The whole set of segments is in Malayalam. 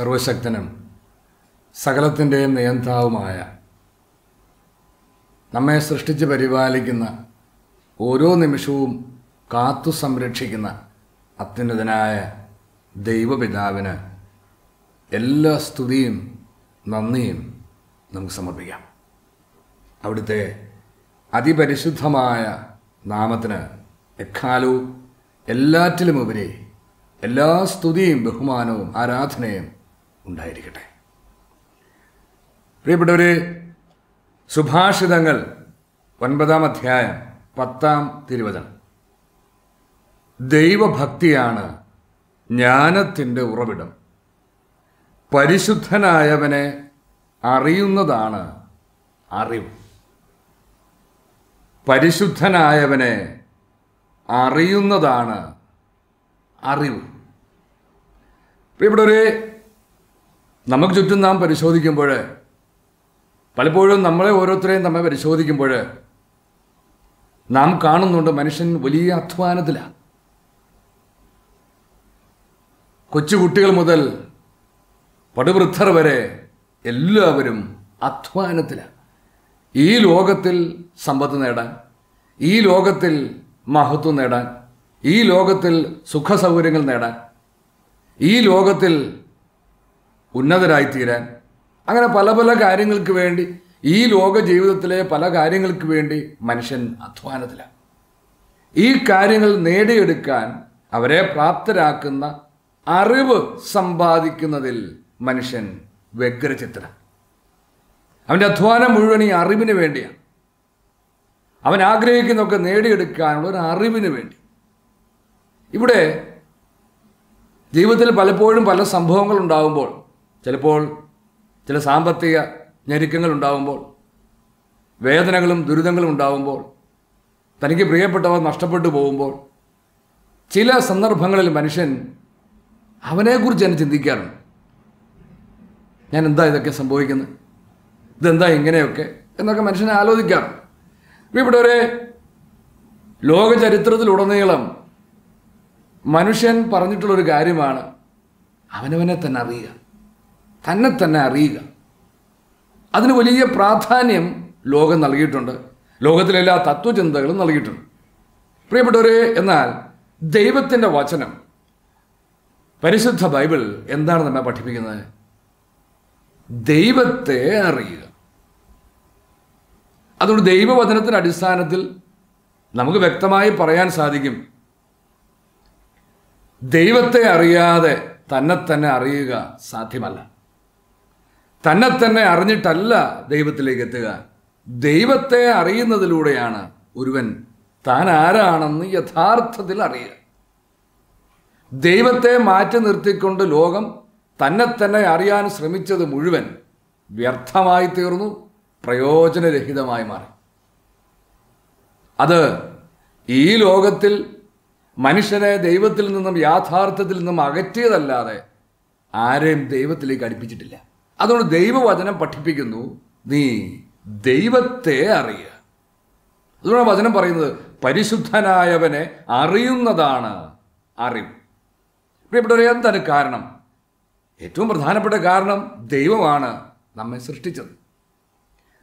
സർവശക്തനും സകലത്തിൻ്റെയും നിയന്താവുമായ നമ്മെ സൃഷ്ടിച്ച് പരിപാലിക്കുന്ന ഓരോ നിമിഷവും കാത്തു സംരക്ഷിക്കുന്ന അത്യുന്നതനായ ദൈവപിതാവിന് എല്ലാ സ്തുതിയും നന്ദിയും നമുക്ക് സമർപ്പിക്കാം അവിടുത്തെ അതിപരിശുദ്ധമായ നാമത്തിന് എക്കാലവും എല്ലാറ്റിലുമുപരി എല്ലാ സ്തുതിയും ബഹുമാനവും ആരാധനയും ഉണ്ടായിരിക്കട്ടെ പ്രിയപ്പെട്ടവരെ സുഭാഷിതങ്ങൾ ഒൻപതാം അധ്യായം പത്താം തിരുവചനം ദൈവഭക്തിയാണ് ജ്ഞാനത്തിൻ്റെ ഉറവിടം പരിശുദ്ധനായവനെ അറിയുന്നതാണ് അറിവ് പരിശുദ്ധനായവനെ അറിയുന്നതാണ് അറിവ് പ്രിയപ്പെട്ടവരെ നമുക്ക് ചുറ്റും നാം പരിശോധിക്കുമ്പോൾ പലപ്പോഴും നമ്മളെ ഓരോരുത്തരെയും നമ്മെ പരിശോധിക്കുമ്പോൾ നാം കാണുന്നുണ്ട് മനുഷ്യൻ വലിയ അധ്വാനത്തിലാണ് കൊച്ചുകുട്ടികൾ മുതൽ പടുവൃദ്ധർ വരെ എല്ലാവരും അധ്വാനത്തിലാണ് ഈ ലോകത്തിൽ സമ്പത്ത് നേടാൻ ഈ ലോകത്തിൽ മഹത്വം നേടാൻ ഈ ലോകത്തിൽ സുഖസൗകര്യങ്ങൾ നേടാൻ ഈ ലോകത്തിൽ ഉന്നതരായിത്തീരാൻ അങ്ങനെ പല പല കാര്യങ്ങൾക്ക് വേണ്ടി ഈ ലോക ജീവിതത്തിലെ പല കാര്യങ്ങൾക്ക് വേണ്ടി മനുഷ്യൻ അധ്വാനത്തിലാണ് ഈ കാര്യങ്ങൾ നേടിയെടുക്കാൻ അവരെ പ്രാപ്തരാക്കുന്ന അറിവ് സമ്പാദിക്കുന്നതിൽ മനുഷ്യൻ വ്യഗ്രചിത്ര അവൻ്റെ അധ്വാനം മുഴുവൻ ഈ അറിവിന് വേണ്ടിയാണ് അവൻ ആഗ്രഹിക്കുന്നൊക്കെ നേടിയെടുക്കാനുള്ള ഒരു അറിവിന് വേണ്ടി ഇവിടെ ജീവിതത്തിൽ പലപ്പോഴും പല സംഭവങ്ങളുണ്ടാകുമ്പോൾ ചിലപ്പോൾ ചില സാമ്പത്തിക ഞെരുക്കങ്ങൾ ഉണ്ടാകുമ്പോൾ വേദനകളും ദുരിതങ്ങളും ഉണ്ടാകുമ്പോൾ തനിക്ക് പ്രിയപ്പെട്ടവർ നഷ്ടപ്പെട്ടു പോകുമ്പോൾ ചില സന്ദർഭങ്ങളിൽ മനുഷ്യൻ അവനെക്കുറിച്ച് തന്നെ ചിന്തിക്കാറുണ്ട് ഞാൻ എന്താ ഇതൊക്കെ സംഭവിക്കുന്നത് ഇതെന്താ ഇങ്ങനെയൊക്കെ എന്നൊക്കെ മനുഷ്യനെ ആലോചിക്കാറുണ്ട് ഇവിടെ ഒരു ലോക മനുഷ്യൻ പറഞ്ഞിട്ടുള്ളൊരു കാര്യമാണ് അവനവനെ തന്നെ അറിയുക തന്നെ തന്നെ അറിയുക അതിന് വലിയ പ്രാധാന്യം ലോകം നൽകിയിട്ടുണ്ട് ലോകത്തിലെല്ലാ തത്വചിന്തകളും നൽകിയിട്ടുണ്ട് പ്രിയപ്പെട്ടവരെ എന്നാൽ ദൈവത്തിൻ്റെ വചനം പരിശുദ്ധ ബൈബിൾ എന്താണ് നമ്മെ പഠിപ്പിക്കുന്നത് ദൈവത്തെ അറിയുക അതുകൊണ്ട് ദൈവവചനത്തിൻ്റെ അടിസ്ഥാനത്തിൽ നമുക്ക് വ്യക്തമായി പറയാൻ സാധിക്കും ദൈവത്തെ അറിയാതെ തന്നെ തന്നെ അറിയുക സാധ്യമല്ല തന്നെ തന്നെ അറിഞ്ഞിട്ടല്ല ദൈവത്തിലേക്ക് എത്തുക ദൈവത്തെ അറിയുന്നതിലൂടെയാണ് ഒരുവൻ താൻ ആരാണെന്ന് യഥാർത്ഥത്തിൽ അറിയുക ദൈവത്തെ മാറ്റി നിർത്തിക്കൊണ്ട് ലോകം തന്നെ തന്നെ അറിയാൻ ശ്രമിച്ചത് മുഴുവൻ വ്യർത്ഥമായി തീർന്നു പ്രയോജനരഹിതമായി മാറി അത് ഈ ലോകത്തിൽ മനുഷ്യനെ ദൈവത്തിൽ നിന്നും യാഥാർത്ഥ്യത്തിൽ നിന്നും അകറ്റിയതല്ലാതെ ആരെയും ദൈവത്തിലേക്ക് അടുപ്പിച്ചിട്ടില്ല അതുകൊണ്ട് ദൈവവചനം പഠിപ്പിക്കുന്നു നീ ദൈവത്തെ അറിയുക അതുകൊണ്ട് വചനം പറയുന്നത് പരിശുദ്ധനായവനെ അറിയുന്നതാണ് അറിവ് പ്രിയപ്പെട്ടവരെ എന്താണ് കാരണം ഏറ്റവും പ്രധാനപ്പെട്ട കാരണം ദൈവമാണ് നമ്മെ സൃഷ്ടിച്ചത്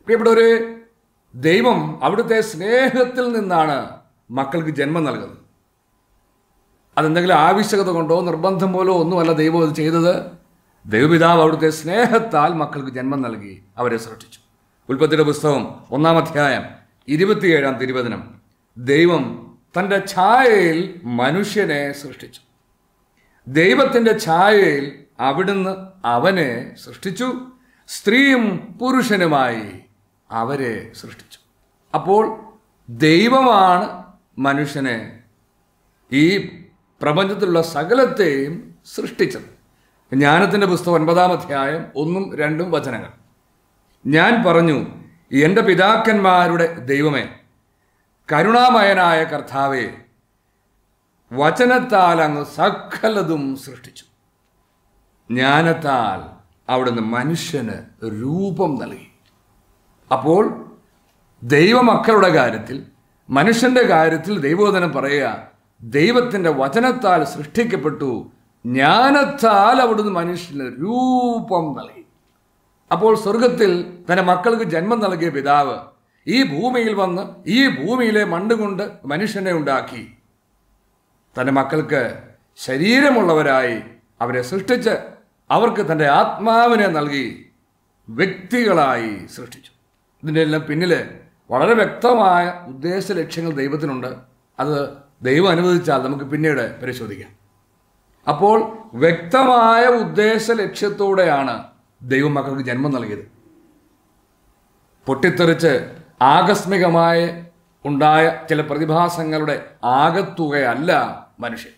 പ്രിയപ്പെട്ടവരെ ദൈവം അവിടുത്തെ സ്നേഹത്തിൽ നിന്നാണ് മക്കൾക്ക് ജന്മം നൽകുന്നത് അതെന്തെങ്കിലും ആവശ്യകത കൊണ്ടോ നിർബന്ധം പോലോ ഒന്നുമല്ല ദൈവം അത് ചെയ്തത് ദൈവപിതാവ് അവിടുത്തെ സ്നേഹത്താൽ മക്കൾക്ക് ജന്മം നൽകി അവരെ സൃഷ്ടിച്ചു ഉൽപ്പത്തിയുടെ പുസ്തകം ഒന്നാം അധ്യായം ഇരുപത്തിയേഴാം തിരുവചനം ദൈവം തൻ്റെ ഛായയിൽ മനുഷ്യനെ സൃഷ്ടിച്ചു ദൈവത്തിൻ്റെ ഛായയിൽ അവിടുന്ന് അവനെ സൃഷ്ടിച്ചു സ്ത്രീയും പുരുഷനുമായി അവരെ സൃഷ്ടിച്ചു അപ്പോൾ ദൈവമാണ് മനുഷ്യനെ ഈ പ്രപഞ്ചത്തിലുള്ള സകലത്തെയും സൃഷ്ടിച്ചത് ജ്ഞാനത്തിൻ്റെ പുസ്തകം ഒൻപതാം അധ്യായം ഒന്നും രണ്ടും വചനങ്ങൾ ഞാൻ പറഞ്ഞു എൻ്റെ പിതാക്കന്മാരുടെ ദൈവമേ കരുണാമയനായ കർത്താവെ വചനത്താൽ അങ്ങ് സകലതും സൃഷ്ടിച്ചു ജ്ഞാനത്താൽ അവിടുന്ന് മനുഷ്യന് രൂപം നൽകി അപ്പോൾ ദൈവമക്കളുടെ കാര്യത്തിൽ മനുഷ്യൻ്റെ കാര്യത്തിൽ ദൈവോധനം പറയുക ദൈവത്തിൻ്റെ വചനത്താൽ സൃഷ്ടിക്കപ്പെട്ടു ജ്ഞാനത്താൽ അവിടുന്ന് മനുഷ്യന് രൂപം നൽകി അപ്പോൾ സ്വർഗത്തിൽ തൻ്റെ മക്കൾക്ക് ജന്മം നൽകിയ പിതാവ് ഈ ഭൂമിയിൽ വന്ന് ഈ ഭൂമിയിലെ മണ്ണ് കൊണ്ട് മനുഷ്യനെ ഉണ്ടാക്കി തൻ്റെ മക്കൾക്ക് ശരീരമുള്ളവരായി അവരെ സൃഷ്ടിച്ച് അവർക്ക് തൻ്റെ ആത്മാവിനെ നൽകി വ്യക്തികളായി സൃഷ്ടിച്ചു ഇതിൻ്റെ എല്ലാം പിന്നിൽ വളരെ വ്യക്തമായ ഉദ്ദേശ ലക്ഷ്യങ്ങൾ ദൈവത്തിനുണ്ട് അത് ദൈവം അനുവദിച്ചാൽ നമുക്ക് പിന്നീട് പരിശോധിക്കാം അപ്പോൾ വ്യക്തമായ ഉദ്ദേശ ലക്ഷ്യത്തോടെയാണ് ദൈവമക്കൾക്ക് ജന്മം നൽകിയത് പൊട്ടിത്തെറിച്ച് ആകസ്മികമായി ഉണ്ടായ ചില പ്രതിഭാസങ്ങളുടെ ആകത്തുകയല്ല മനുഷ്യൻ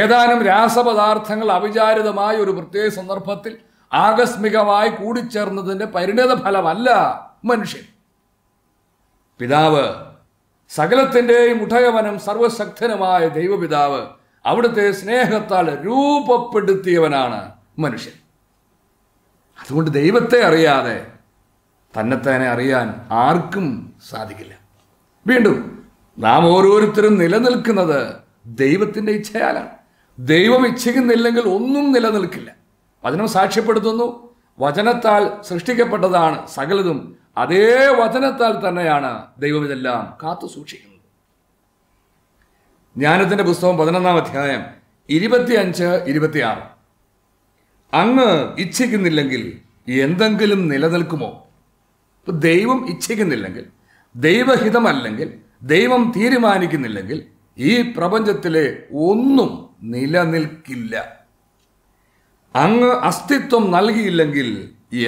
ഏതാനും രാസപദാർത്ഥങ്ങൾ അവിചാരിതമായ ഒരു പ്രത്യേക സന്ദർഭത്തിൽ ആകസ്മികമായി കൂടിച്ചേർന്നതിൻ്റെ പരിണിത ഫലമല്ല മനുഷ്യൻ പിതാവ് സകലത്തിൻ്റെയും ഉഠയവനം സർവശക്തനുമായ ദൈവപിതാവ് അവിടുത്തെ സ്നേഹത്താൽ രൂപപ്പെടുത്തിയവനാണ് മനുഷ്യൻ അതുകൊണ്ട് ദൈവത്തെ അറിയാതെ തന്നെ അറിയാൻ ആർക്കും സാധിക്കില്ല വീണ്ടും നാം ഓരോരുത്തരും നിലനിൽക്കുന്നത് ദൈവത്തിൻ്റെ ഇച്ഛയാലാണ് ദൈവം ഇച്ഛിക്കുന്നില്ലെങ്കിൽ ഒന്നും നിലനിൽക്കില്ല വചനം സാക്ഷ്യപ്പെടുത്തുന്നു വചനത്താൽ സൃഷ്ടിക്കപ്പെട്ടതാണ് സകലതും അതേ വചനത്താൽ തന്നെയാണ് ദൈവം ഇതെല്ലാം കാത്തു സൂക്ഷിക്കുന്നത് ജ്ഞാനത്തിൻ്റെ പുസ്തകം പതിനൊന്നാം അധ്യായം ഇരുപത്തിയഞ്ച് ഇരുപത്തിയാറ് അങ്ങ് ഇച്ഛിക്കുന്നില്ലെങ്കിൽ എന്തെങ്കിലും നിലനിൽക്കുമോ ഇപ്പം ദൈവം ഇച്ഛിക്കുന്നില്ലെങ്കിൽ ദൈവഹിതമല്ലെങ്കിൽ ദൈവം തീരുമാനിക്കുന്നില്ലെങ്കിൽ ഈ പ്രപഞ്ചത്തിലെ ഒന്നും നിലനിൽക്കില്ല അങ്ങ് അസ്തിത്വം നൽകിയില്ലെങ്കിൽ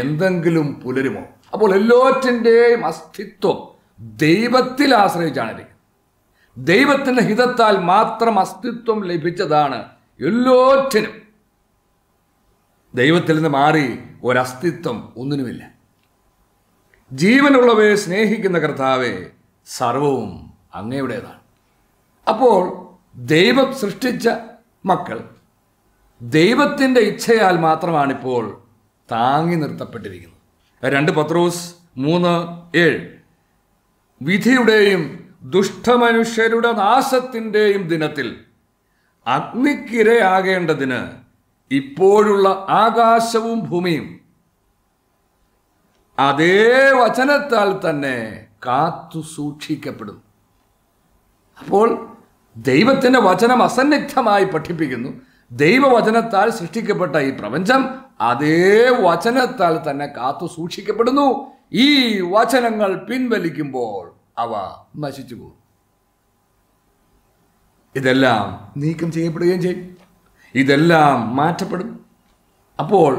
എന്തെങ്കിലും പുലരുമോ അപ്പോൾ എല്ലാറ്റിൻ്റെയും അസ്തിത്വം ദൈവത്തിൽ ആശ്രയിച്ചാണ് ദൈവത്തിൻ്റെ ഹിതത്താൽ മാത്രം അസ്തിത്വം ലഭിച്ചതാണ് എല്ലാറ്റിനും ദൈവത്തിൽ നിന്ന് മാറി ഒരസ്തിത്വം ഒന്നിനുമില്ല ജീവനുള്ളവയെ സ്നേഹിക്കുന്ന കർത്താവെ സർവവും അങ്ങയുടേതാണ് അപ്പോൾ ദൈവം സൃഷ്ടിച്ച മക്കൾ ദൈവത്തിൻ്റെ ഇച്ഛയാൽ മാത്രമാണിപ്പോൾ താങ്ങി നിർത്തപ്പെട്ടിരിക്കുന്നത് രണ്ട് പത്രോസ് മൂന്ന് ഏഴ് വിധിയുടെയും ദുഷ്ടമനുഷ്യരുടെ നാശത്തിൻ്റെയും ദിനത്തിൽ അഗ്നിക്കിരയാകേണ്ടതിന് ഇപ്പോഴുള്ള ആകാശവും ഭൂമിയും അതേ വചനത്താൽ തന്നെ കാത്തു സൂക്ഷിക്കപ്പെടും അപ്പോൾ ദൈവത്തിൻ്റെ വചനം അസന്നിഗ്ധമായി പഠിപ്പിക്കുന്നു ദൈവവചനത്താൽ സൃഷ്ടിക്കപ്പെട്ട ഈ പ്രപഞ്ചം അതേ വചനത്താൽ തന്നെ കാത്തു സൂക്ഷിക്കപ്പെടുന്നു ഈ വചനങ്ങൾ പിൻവലിക്കുമ്പോൾ അവ നശിച്ചു പോകും ഇതെല്ലാം നീക്കം ചെയ്യപ്പെടുകയും ചെയ്യും ഇതെല്ലാം മാറ്റപ്പെടും അപ്പോൾ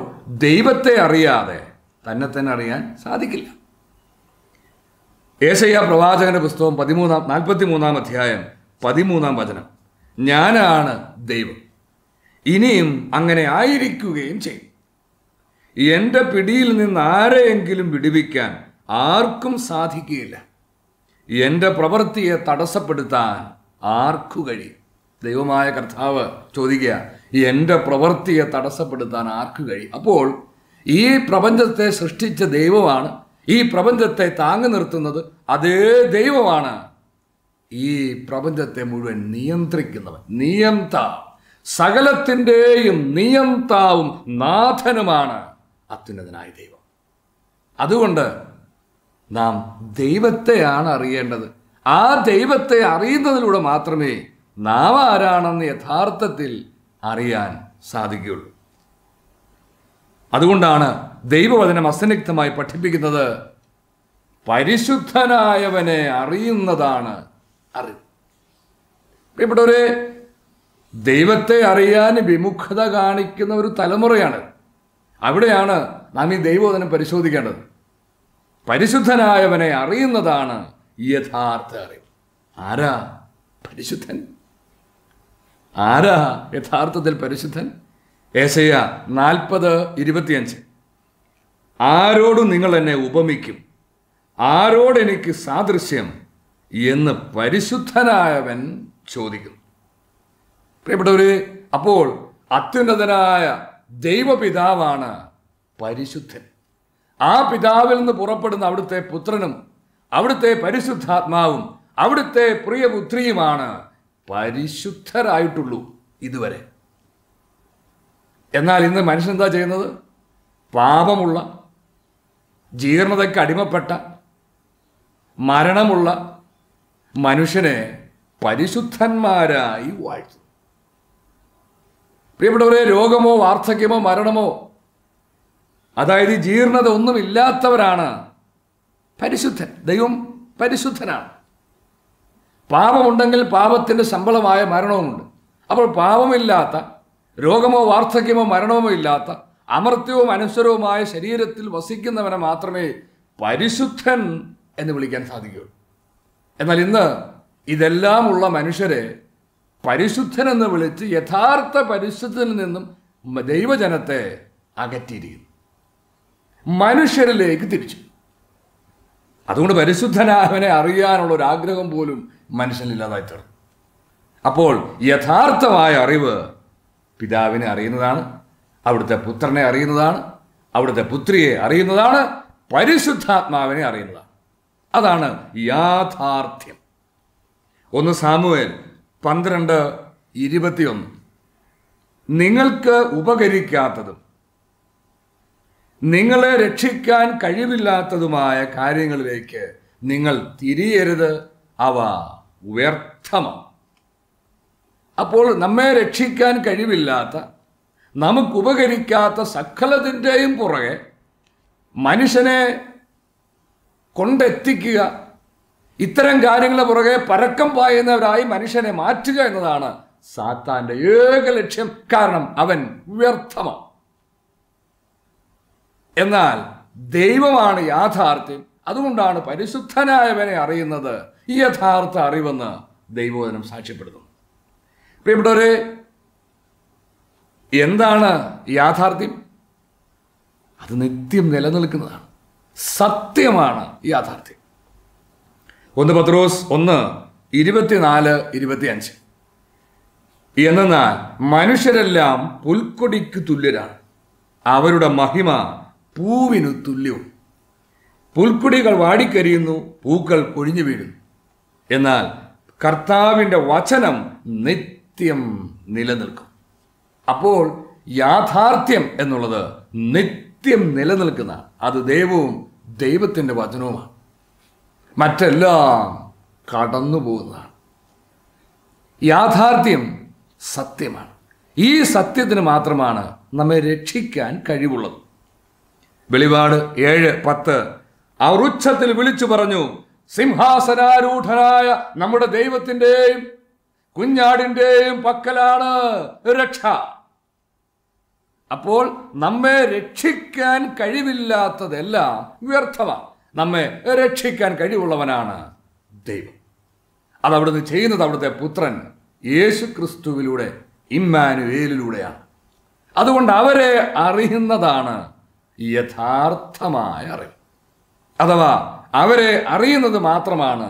ദൈവത്തെ അറിയാതെ തന്നെ തന്നെ അറിയാൻ സാധിക്കില്ല ഏശയ്യ പ്രവാചകന്റെ പുസ്തകം പതിമൂന്നാം നാൽപ്പത്തി മൂന്നാം അധ്യായം പതിമൂന്നാം വചനം ഞാനാണ് ദൈവം ഇനിയും അങ്ങനെ ആയിരിക്കുകയും ചെയ്യും എൻ്റെ പിടിയിൽ നിന്ന് ആരെയെങ്കിലും വിടുവിക്കാൻ ആർക്കും സാധിക്കുകയില്ല എൻ്റെ പ്രവൃത്തിയെ തടസ്സപ്പെടുത്താൻ ആർക്കു കഴിയും ദൈവമായ കർത്താവ് ചോദിക്കുക എൻ്റെ പ്രവൃത്തിയെ തടസ്സപ്പെടുത്താൻ ആർക്കു കഴിയും അപ്പോൾ ഈ പ്രപഞ്ചത്തെ സൃഷ്ടിച്ച ദൈവമാണ് ഈ പ്രപഞ്ചത്തെ താങ്ങി നിർത്തുന്നത് അതേ ദൈവമാണ് ഈ പ്രപഞ്ചത്തെ മുഴുവൻ നിയന്ത്രിക്കുന്നവൻ നിയന്താവ് സകലത്തിൻ്റെയും നിയന്താവും നാഥനുമാണ് അത്യുന്നതനായ ദൈവം അതുകൊണ്ട് നാം ദൈവത്തെയാണ് അറിയേണ്ടത് ആ ദൈവത്തെ അറിയുന്നതിലൂടെ മാത്രമേ നാം ആരാണെന്ന് യഥാർത്ഥത്തിൽ അറിയാൻ സാധിക്കുകയുള്ളൂ അതുകൊണ്ടാണ് ദൈവവചനം അസന്നിഗ്ധമായി പഠിപ്പിക്കുന്നത് പരിശുദ്ധനായവനെ അറിയുന്നതാണ് അറിവ് ഒരു ദൈവത്തെ അറിയാൻ വിമുഖത കാണിക്കുന്ന ഒരു തലമുറയാണ് അവിടെയാണ് നാം ഈ ദൈവവചനം പരിശോധിക്കേണ്ടത് പരിശുദ്ധനായവനെ അറിയുന്നതാണ് യഥാർത്ഥ അറിവ് ആരാ പരിശുദ്ധൻ ആരാ യഥാർത്ഥത്തിൽ പരിശുദ്ധൻ ഏസയ നാൽപ്പത് ഇരുപത്തിയഞ്ച് ആരോടും നിങ്ങൾ എന്നെ ഉപമിക്കും ആരോടെനിക്ക് സാദൃശ്യം എന്ന് പരിശുദ്ധനായവൻ ചോദിക്കും പ്രിയപ്പെട്ടവര് അപ്പോൾ അത്യുന്നതനായ ദൈവപിതാവാണ് പരിശുദ്ധൻ ആ പിതാവിൽ നിന്ന് പുറപ്പെടുന്ന അവിടുത്തെ പുത്രനും അവിടുത്തെ പരിശുദ്ധാത്മാവും അവിടുത്തെ പ്രിയപുത്രിയുമാണ് പരിശുദ്ധരായിട്ടുള്ളൂ ഇതുവരെ എന്നാൽ ഇന്ന് മനുഷ്യൻ എന്താ ചെയ്യുന്നത് പാപമുള്ള ജീർണതയ്ക്ക് അടിമപ്പെട്ട മരണമുള്ള മനുഷ്യനെ പരിശുദ്ധന്മാരായി വാഴ്ത്തും പ്രിയപ്പെട്ടവരെ രോഗമോ വാർദ്ധക്യമോ മരണമോ അതായത് ജീർണത ഒന്നുമില്ലാത്തവരാണ് പരിശുദ്ധൻ ദൈവം പരിശുദ്ധനാണ് പാപമുണ്ടെങ്കിൽ പാപത്തിൻ്റെ ശമ്പളമായ മരണവുമുണ്ട് അപ്പോൾ പാപമില്ലാത്ത രോഗമോ വാർദ്ധക്യമോ മരണമോ ഇല്ലാത്ത അമർത്യവും അനുസരവുമായ ശരീരത്തിൽ വസിക്കുന്നവനെ മാത്രമേ പരിശുദ്ധൻ എന്ന് വിളിക്കാൻ സാധിക്കുകയുള്ളൂ എന്നാൽ ഇന്ന് ഇതെല്ലാം ഉള്ള മനുഷ്യരെ പരിശുദ്ധനെന്ന് വിളിച്ച് യഥാർത്ഥ പരിശുദ്ധനിൽ നിന്നും ദൈവജനത്തെ അകറ്റിയിരിക്കുന്നു മനുഷ്യരിലേക്ക് തിരിച്ചു അതുകൊണ്ട് പരിശുദ്ധനാവനെ അറിയാനുള്ള ഒരു ആഗ്രഹം പോലും മനുഷ്യനില്ലാതായി തീർന്നു അപ്പോൾ യഥാർത്ഥമായ അറിവ് പിതാവിനെ അറിയുന്നതാണ് അവിടുത്തെ പുത്രനെ അറിയുന്നതാണ് അവിടുത്തെ പുത്രിയെ അറിയുന്നതാണ് പരിശുദ്ധാത്മാവിനെ അറിയുന്നതാണ് അതാണ് യാഥാർത്ഥ്യം ഒന്ന് സാമുവേൽ പന്ത്രണ്ട് ഇരുപത്തിയൊന്ന് നിങ്ങൾക്ക് ഉപകരിക്കാത്തതും നിങ്ങളെ രക്ഷിക്കാൻ കഴിവില്ലാത്തതുമായ കാര്യങ്ങളിലേക്ക് നിങ്ങൾ തിരിയരുത് അവ വ്യർത്ഥമാണ് അപ്പോൾ നമ്മെ രക്ഷിക്കാൻ കഴിവില്ലാത്ത നമുക്കുപകരിക്കാത്ത സകലതിൻ്റെയും പുറകെ മനുഷ്യനെ കൊണ്ടെത്തിക്കുക ഇത്തരം കാര്യങ്ങളുടെ പുറകെ പരക്കം പായുന്നവരായി മനുഷ്യനെ മാറ്റുക എന്നതാണ് സാത്താൻ്റെ ഏക ലക്ഷ്യം കാരണം അവൻ വ്യർത്ഥമാണ് എന്നാൽ ദൈവമാണ് യാഥാർത്ഥ്യം അതുകൊണ്ടാണ് പരിശുദ്ധനായവനെ അറിയുന്നത് ഈ യഥാർത്ഥ അറിവെന്ന് ദൈവവചനം സാക്ഷ്യപ്പെടുത്തുന്നു പ്രിയപ്പെട്ടവരെ എന്താണ് യാഥാർത്ഥ്യം അത് നിത്യം നിലനിൽക്കുന്നതാണ് സത്യമാണ് യാഥാർത്ഥ്യം ഒന്ന് പത്രോസ് ഒന്ന് ഇരുപത്തിനാല് ഇരുപത്തിയഞ്ച് എന്നാൽ മനുഷ്യരെല്ലാം പുൽക്കൊടിക്ക് തുല്യരാണ് അവരുടെ മഹിമ പൂവിനു തുല്യവും പുൽക്കുടികൾ വാടിക്കരിയുന്നു പൂക്കൾ കൊഴിഞ്ഞു വീഴുന്നു എന്നാൽ കർത്താവിൻ്റെ വചനം നിത്യം നിലനിൽക്കും അപ്പോൾ യാഥാർത്ഥ്യം എന്നുള്ളത് നിത്യം നിലനിൽക്കുന്ന അത് ദൈവവും ദൈവത്തിൻ്റെ വചനവുമാണ് മറ്റെല്ലാം കടന്നു പോകുന്നതാണ് യാഥാർത്ഥ്യം സത്യമാണ് ഈ സത്യത്തിന് മാത്രമാണ് നമ്മെ രക്ഷിക്കാൻ കഴിവുള്ളത് വെളിപാട് ഏഴ് പത്ത് അവർ ഉച്ചത്തിൽ വിളിച്ചു പറഞ്ഞു സിംഹാസനാരൂഢനായ നമ്മുടെ ദൈവത്തിൻ്റെയും കുഞ്ഞാടിൻ്റെയും പക്കലാണ് രക്ഷ അപ്പോൾ നമ്മെ രക്ഷിക്കാൻ കഴിവില്ലാത്തതെല്ലാം വ്യർത്ഥമാണ് നമ്മെ രക്ഷിക്കാൻ കഴിവുള്ളവനാണ് ദൈവം അതവിടുന്ന് ചെയ്യുന്നത് അവിടുത്തെ പുത്രൻ യേശു ക്രിസ്തുവിലൂടെ ഇമ്മാനുവേലിലൂടെയാണ് അതുകൊണ്ട് അവരെ അറിയുന്നതാണ് യഥാർത്ഥമായ അറിവ് അഥവാ അവരെ അറിയുന്നത് മാത്രമാണ്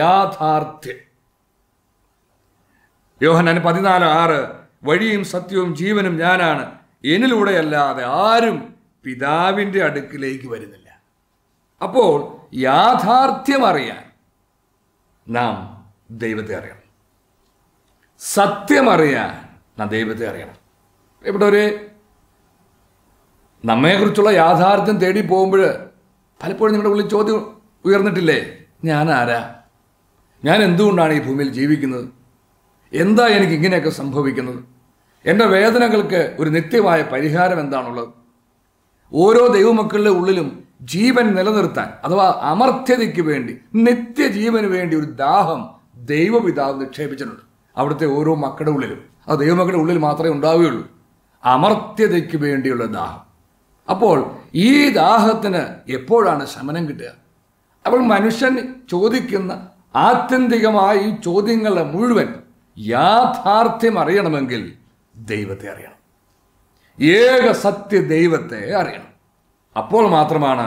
യാഥാർത്ഥ്യം യോഹനാൻ പതിനാല് ആറ് വഴിയും സത്യവും ജീവനും ഞാനാണ് എന്നിലൂടെയല്ലാതെ ആരും പിതാവിൻ്റെ അടുക്കിലേക്ക് വരുന്നില്ല അപ്പോൾ യാഥാർത്ഥ്യം അറിയാൻ നാം ദൈവത്തെ അറിയണം സത്യമറിയാൻ നാം ദൈവത്തെ അറിയണം ഇവിടെ ഒരു നമ്മെക്കുറിച്ചുള്ള യാഥാർത്ഥ്യം തേടി പോകുമ്പോൾ പലപ്പോഴും നിങ്ങളുടെ ഉള്ളിൽ ചോദ്യം ഉയർന്നിട്ടില്ലേ ഞാൻ ആരാ ഞാൻ എന്തുകൊണ്ടാണ് ഈ ഭൂമിയിൽ ജീവിക്കുന്നത് എന്താ എനിക്ക് ഇങ്ങനെയൊക്കെ സംഭവിക്കുന്നത് എൻ്റെ വേദനകൾക്ക് ഒരു നിത്യമായ പരിഹാരം എന്താണുള്ളത് ഓരോ ദൈവമക്കളുടെ ഉള്ളിലും ജീവൻ നിലനിർത്താൻ അഥവാ അമർത്യതയ്ക്ക് വേണ്ടി നിത്യജീവന് വേണ്ടി ഒരു ദാഹം ദൈവപിതാവ് നിക്ഷേപിച്ചിട്ടുണ്ട് അവിടുത്തെ ഓരോ മക്കളുടെ ഉള്ളിലും അത് ദൈവമക്കളുടെ ഉള്ളിൽ മാത്രമേ ഉണ്ടാവുകയുള്ളൂ അമർത്യതയ്ക്ക് വേണ്ടിയുള്ള ദാഹം അപ്പോൾ ഈ ദാഹത്തിന് എപ്പോഴാണ് ശമനം കിട്ടുക അപ്പോൾ മനുഷ്യൻ ചോദിക്കുന്ന ആത്യന്തികമായ ഈ ചോദ്യങ്ങളെ മുഴുവൻ യാഥാർത്ഥ്യം അറിയണമെങ്കിൽ ദൈവത്തെ അറിയണം ഏക സത്യ ദൈവത്തെ അറിയണം അപ്പോൾ മാത്രമാണ്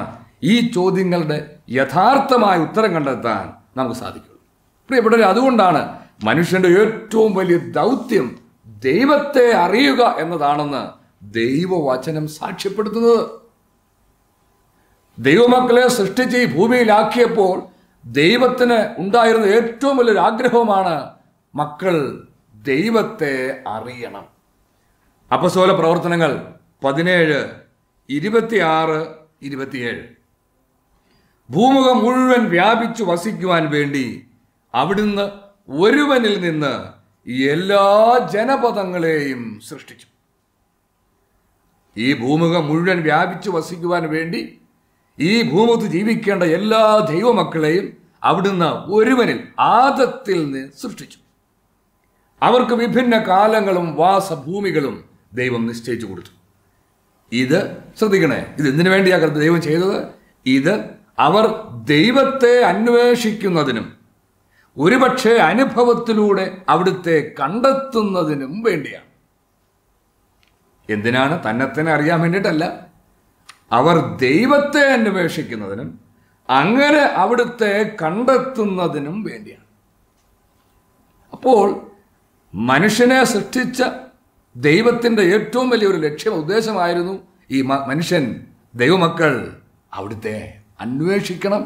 ഈ ചോദ്യങ്ങളുടെ യഥാർത്ഥമായ ഉത്തരം കണ്ടെത്താൻ നമുക്ക് സാധിക്കുള്ളൂ ഇവിടെ അതുകൊണ്ടാണ് മനുഷ്യൻ്റെ ഏറ്റവും വലിയ ദൗത്യം ദൈവത്തെ അറിയുക എന്നതാണെന്ന് ദൈവവചനം സാക്ഷ്യപ്പെടുത്തുന്നത് ദൈവമക്കളെ സൃഷ്ടിച്ച് ഈ ഭൂമിയിലാക്കിയപ്പോൾ ദൈവത്തിന് ഉണ്ടായിരുന്ന ഏറ്റവും വലിയൊരു ആഗ്രഹവുമാണ് മക്കൾ ദൈവത്തെ അറിയണം അപ്പസോല പ്രവർത്തനങ്ങൾ പതിനേഴ് ഇരുപത്തിയാറ് ഇരുപത്തിയേഴ് ഭൂമുഖം മുഴുവൻ വ്യാപിച്ചു വസിക്കുവാൻ വേണ്ടി അവിടുന്ന് ഒരുവനിൽ നിന്ന് എല്ലാ ജനപദങ്ങളെയും സൃഷ്ടിച്ചു ഈ ഭൂമുഖം മുഴുവൻ വ്യാപിച്ചു വസിക്കുവാൻ വേണ്ടി ഈ ഭൂമുഖത്ത് ജീവിക്കേണ്ട എല്ലാ ദൈവമക്കളെയും അവിടുന്ന് ഒരുവനിൽ ആദത്തിൽ നിന്ന് സൃഷ്ടിച്ചു അവർക്ക് വിഭിന്ന കാലങ്ങളും വാസഭൂമികളും ദൈവം നിശ്ചയിച്ചു കൊടുത്തു ഇത് ശ്രദ്ധിക്കണേ ഇത് എന്തിനു വേണ്ടിയാ ദൈവം ചെയ്തത് ഇത് അവർ ദൈവത്തെ അന്വേഷിക്കുന്നതിനും ഒരുപക്ഷെ അനുഭവത്തിലൂടെ അവിടുത്തെ കണ്ടെത്തുന്നതിനും വേണ്ടിയാണ് എന്തിനാണ് തന്നെത്തന്നെ അറിയാൻ വേണ്ടിയിട്ടല്ല അവർ ദൈവത്തെ അന്വേഷിക്കുന്നതിനും അങ്ങനെ അവിടുത്തെ കണ്ടെത്തുന്നതിനും വേണ്ടിയാണ് അപ്പോൾ മനുഷ്യനെ സൃഷ്ടിച്ച ദൈവത്തിൻ്റെ ഏറ്റവും വലിയൊരു ലക്ഷ്യം ഉദ്ദേശമായിരുന്നു ഈ മനുഷ്യൻ ദൈവമക്കൾ അവിടുത്തെ അന്വേഷിക്കണം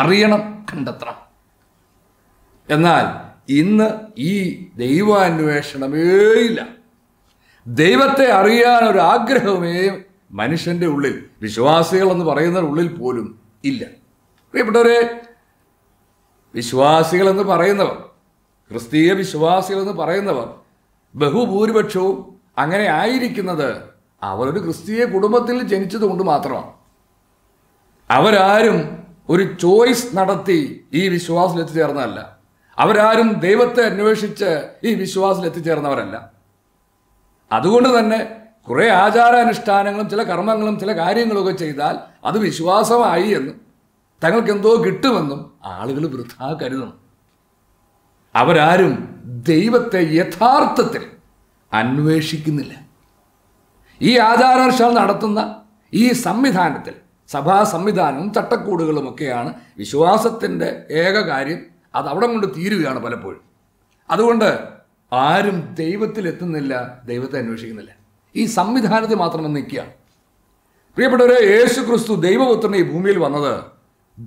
അറിയണം കണ്ടെത്തണം എന്നാൽ ഇന്ന് ഈ ദൈവാന്വേഷണമേ ഇല്ല ദൈവത്തെ അറിയാൻ ഒരു ആഗ്രഹമേ മനുഷ്യൻ്റെ ഉള്ളിൽ വിശ്വാസികൾ എന്ന് പറയുന്ന ഉള്ളിൽ പോലും ഇല്ല പ്രിയപ്പെട്ടവരെ വിശ്വാസികൾ എന്ന് പറയുന്നവർ ക്രിസ്തീയ വിശ്വാസികൾ എന്ന് പറയുന്നവർ ബഹുഭൂരിപക്ഷവും അങ്ങനെ ആയിരിക്കുന്നത് അവരൊരു ക്രിസ്തീയ കുടുംബത്തിൽ ജനിച്ചതുകൊണ്ട് മാത്രമാണ് അവരാരും ഒരു ചോയ്സ് നടത്തി ഈ വിശ്വാസത്തിൽ എത്തിച്ചേർന്നതല്ല അവരാരും ദൈവത്തെ അന്വേഷിച്ച് ഈ വിശ്വാസത്തിൽ എത്തിച്ചേർന്നവരല്ല അതുകൊണ്ട് തന്നെ കുറേ ആചാരാനുഷ്ഠാനങ്ങളും ചില കർമ്മങ്ങളും ചില കാര്യങ്ങളൊക്കെ ചെയ്താൽ അത് വിശ്വാസമായി എന്നും തങ്ങൾക്ക് എന്തോ കിട്ടുമെന്നും ആളുകൾ വൃഥാ കരുതണം അവരാരും ദൈവത്തെ യഥാർത്ഥത്തിൽ അന്വേഷിക്കുന്നില്ല ഈ ആചാരാനുഷ്ഠാനം നടത്തുന്ന ഈ സംവിധാനത്തിൽ സഭാ സംവിധാനവും ചട്ടക്കൂടുകളുമൊക്കെയാണ് വിശ്വാസത്തിൻ്റെ ഏക കാര്യം അത് അവിടെ കൊണ്ട് തീരുകയാണ് പലപ്പോഴും അതുകൊണ്ട് ആരും എത്തുന്നില്ല ദൈവത്തെ അന്വേഷിക്കുന്നില്ല ഈ സംവിധാനത്തിൽ മാത്രം നിൽക്കുക പ്രിയപ്പെട്ടവരെ യേശു ക്രിസ്തു ദൈവപുത്രനെ ഈ ഭൂമിയിൽ വന്നത്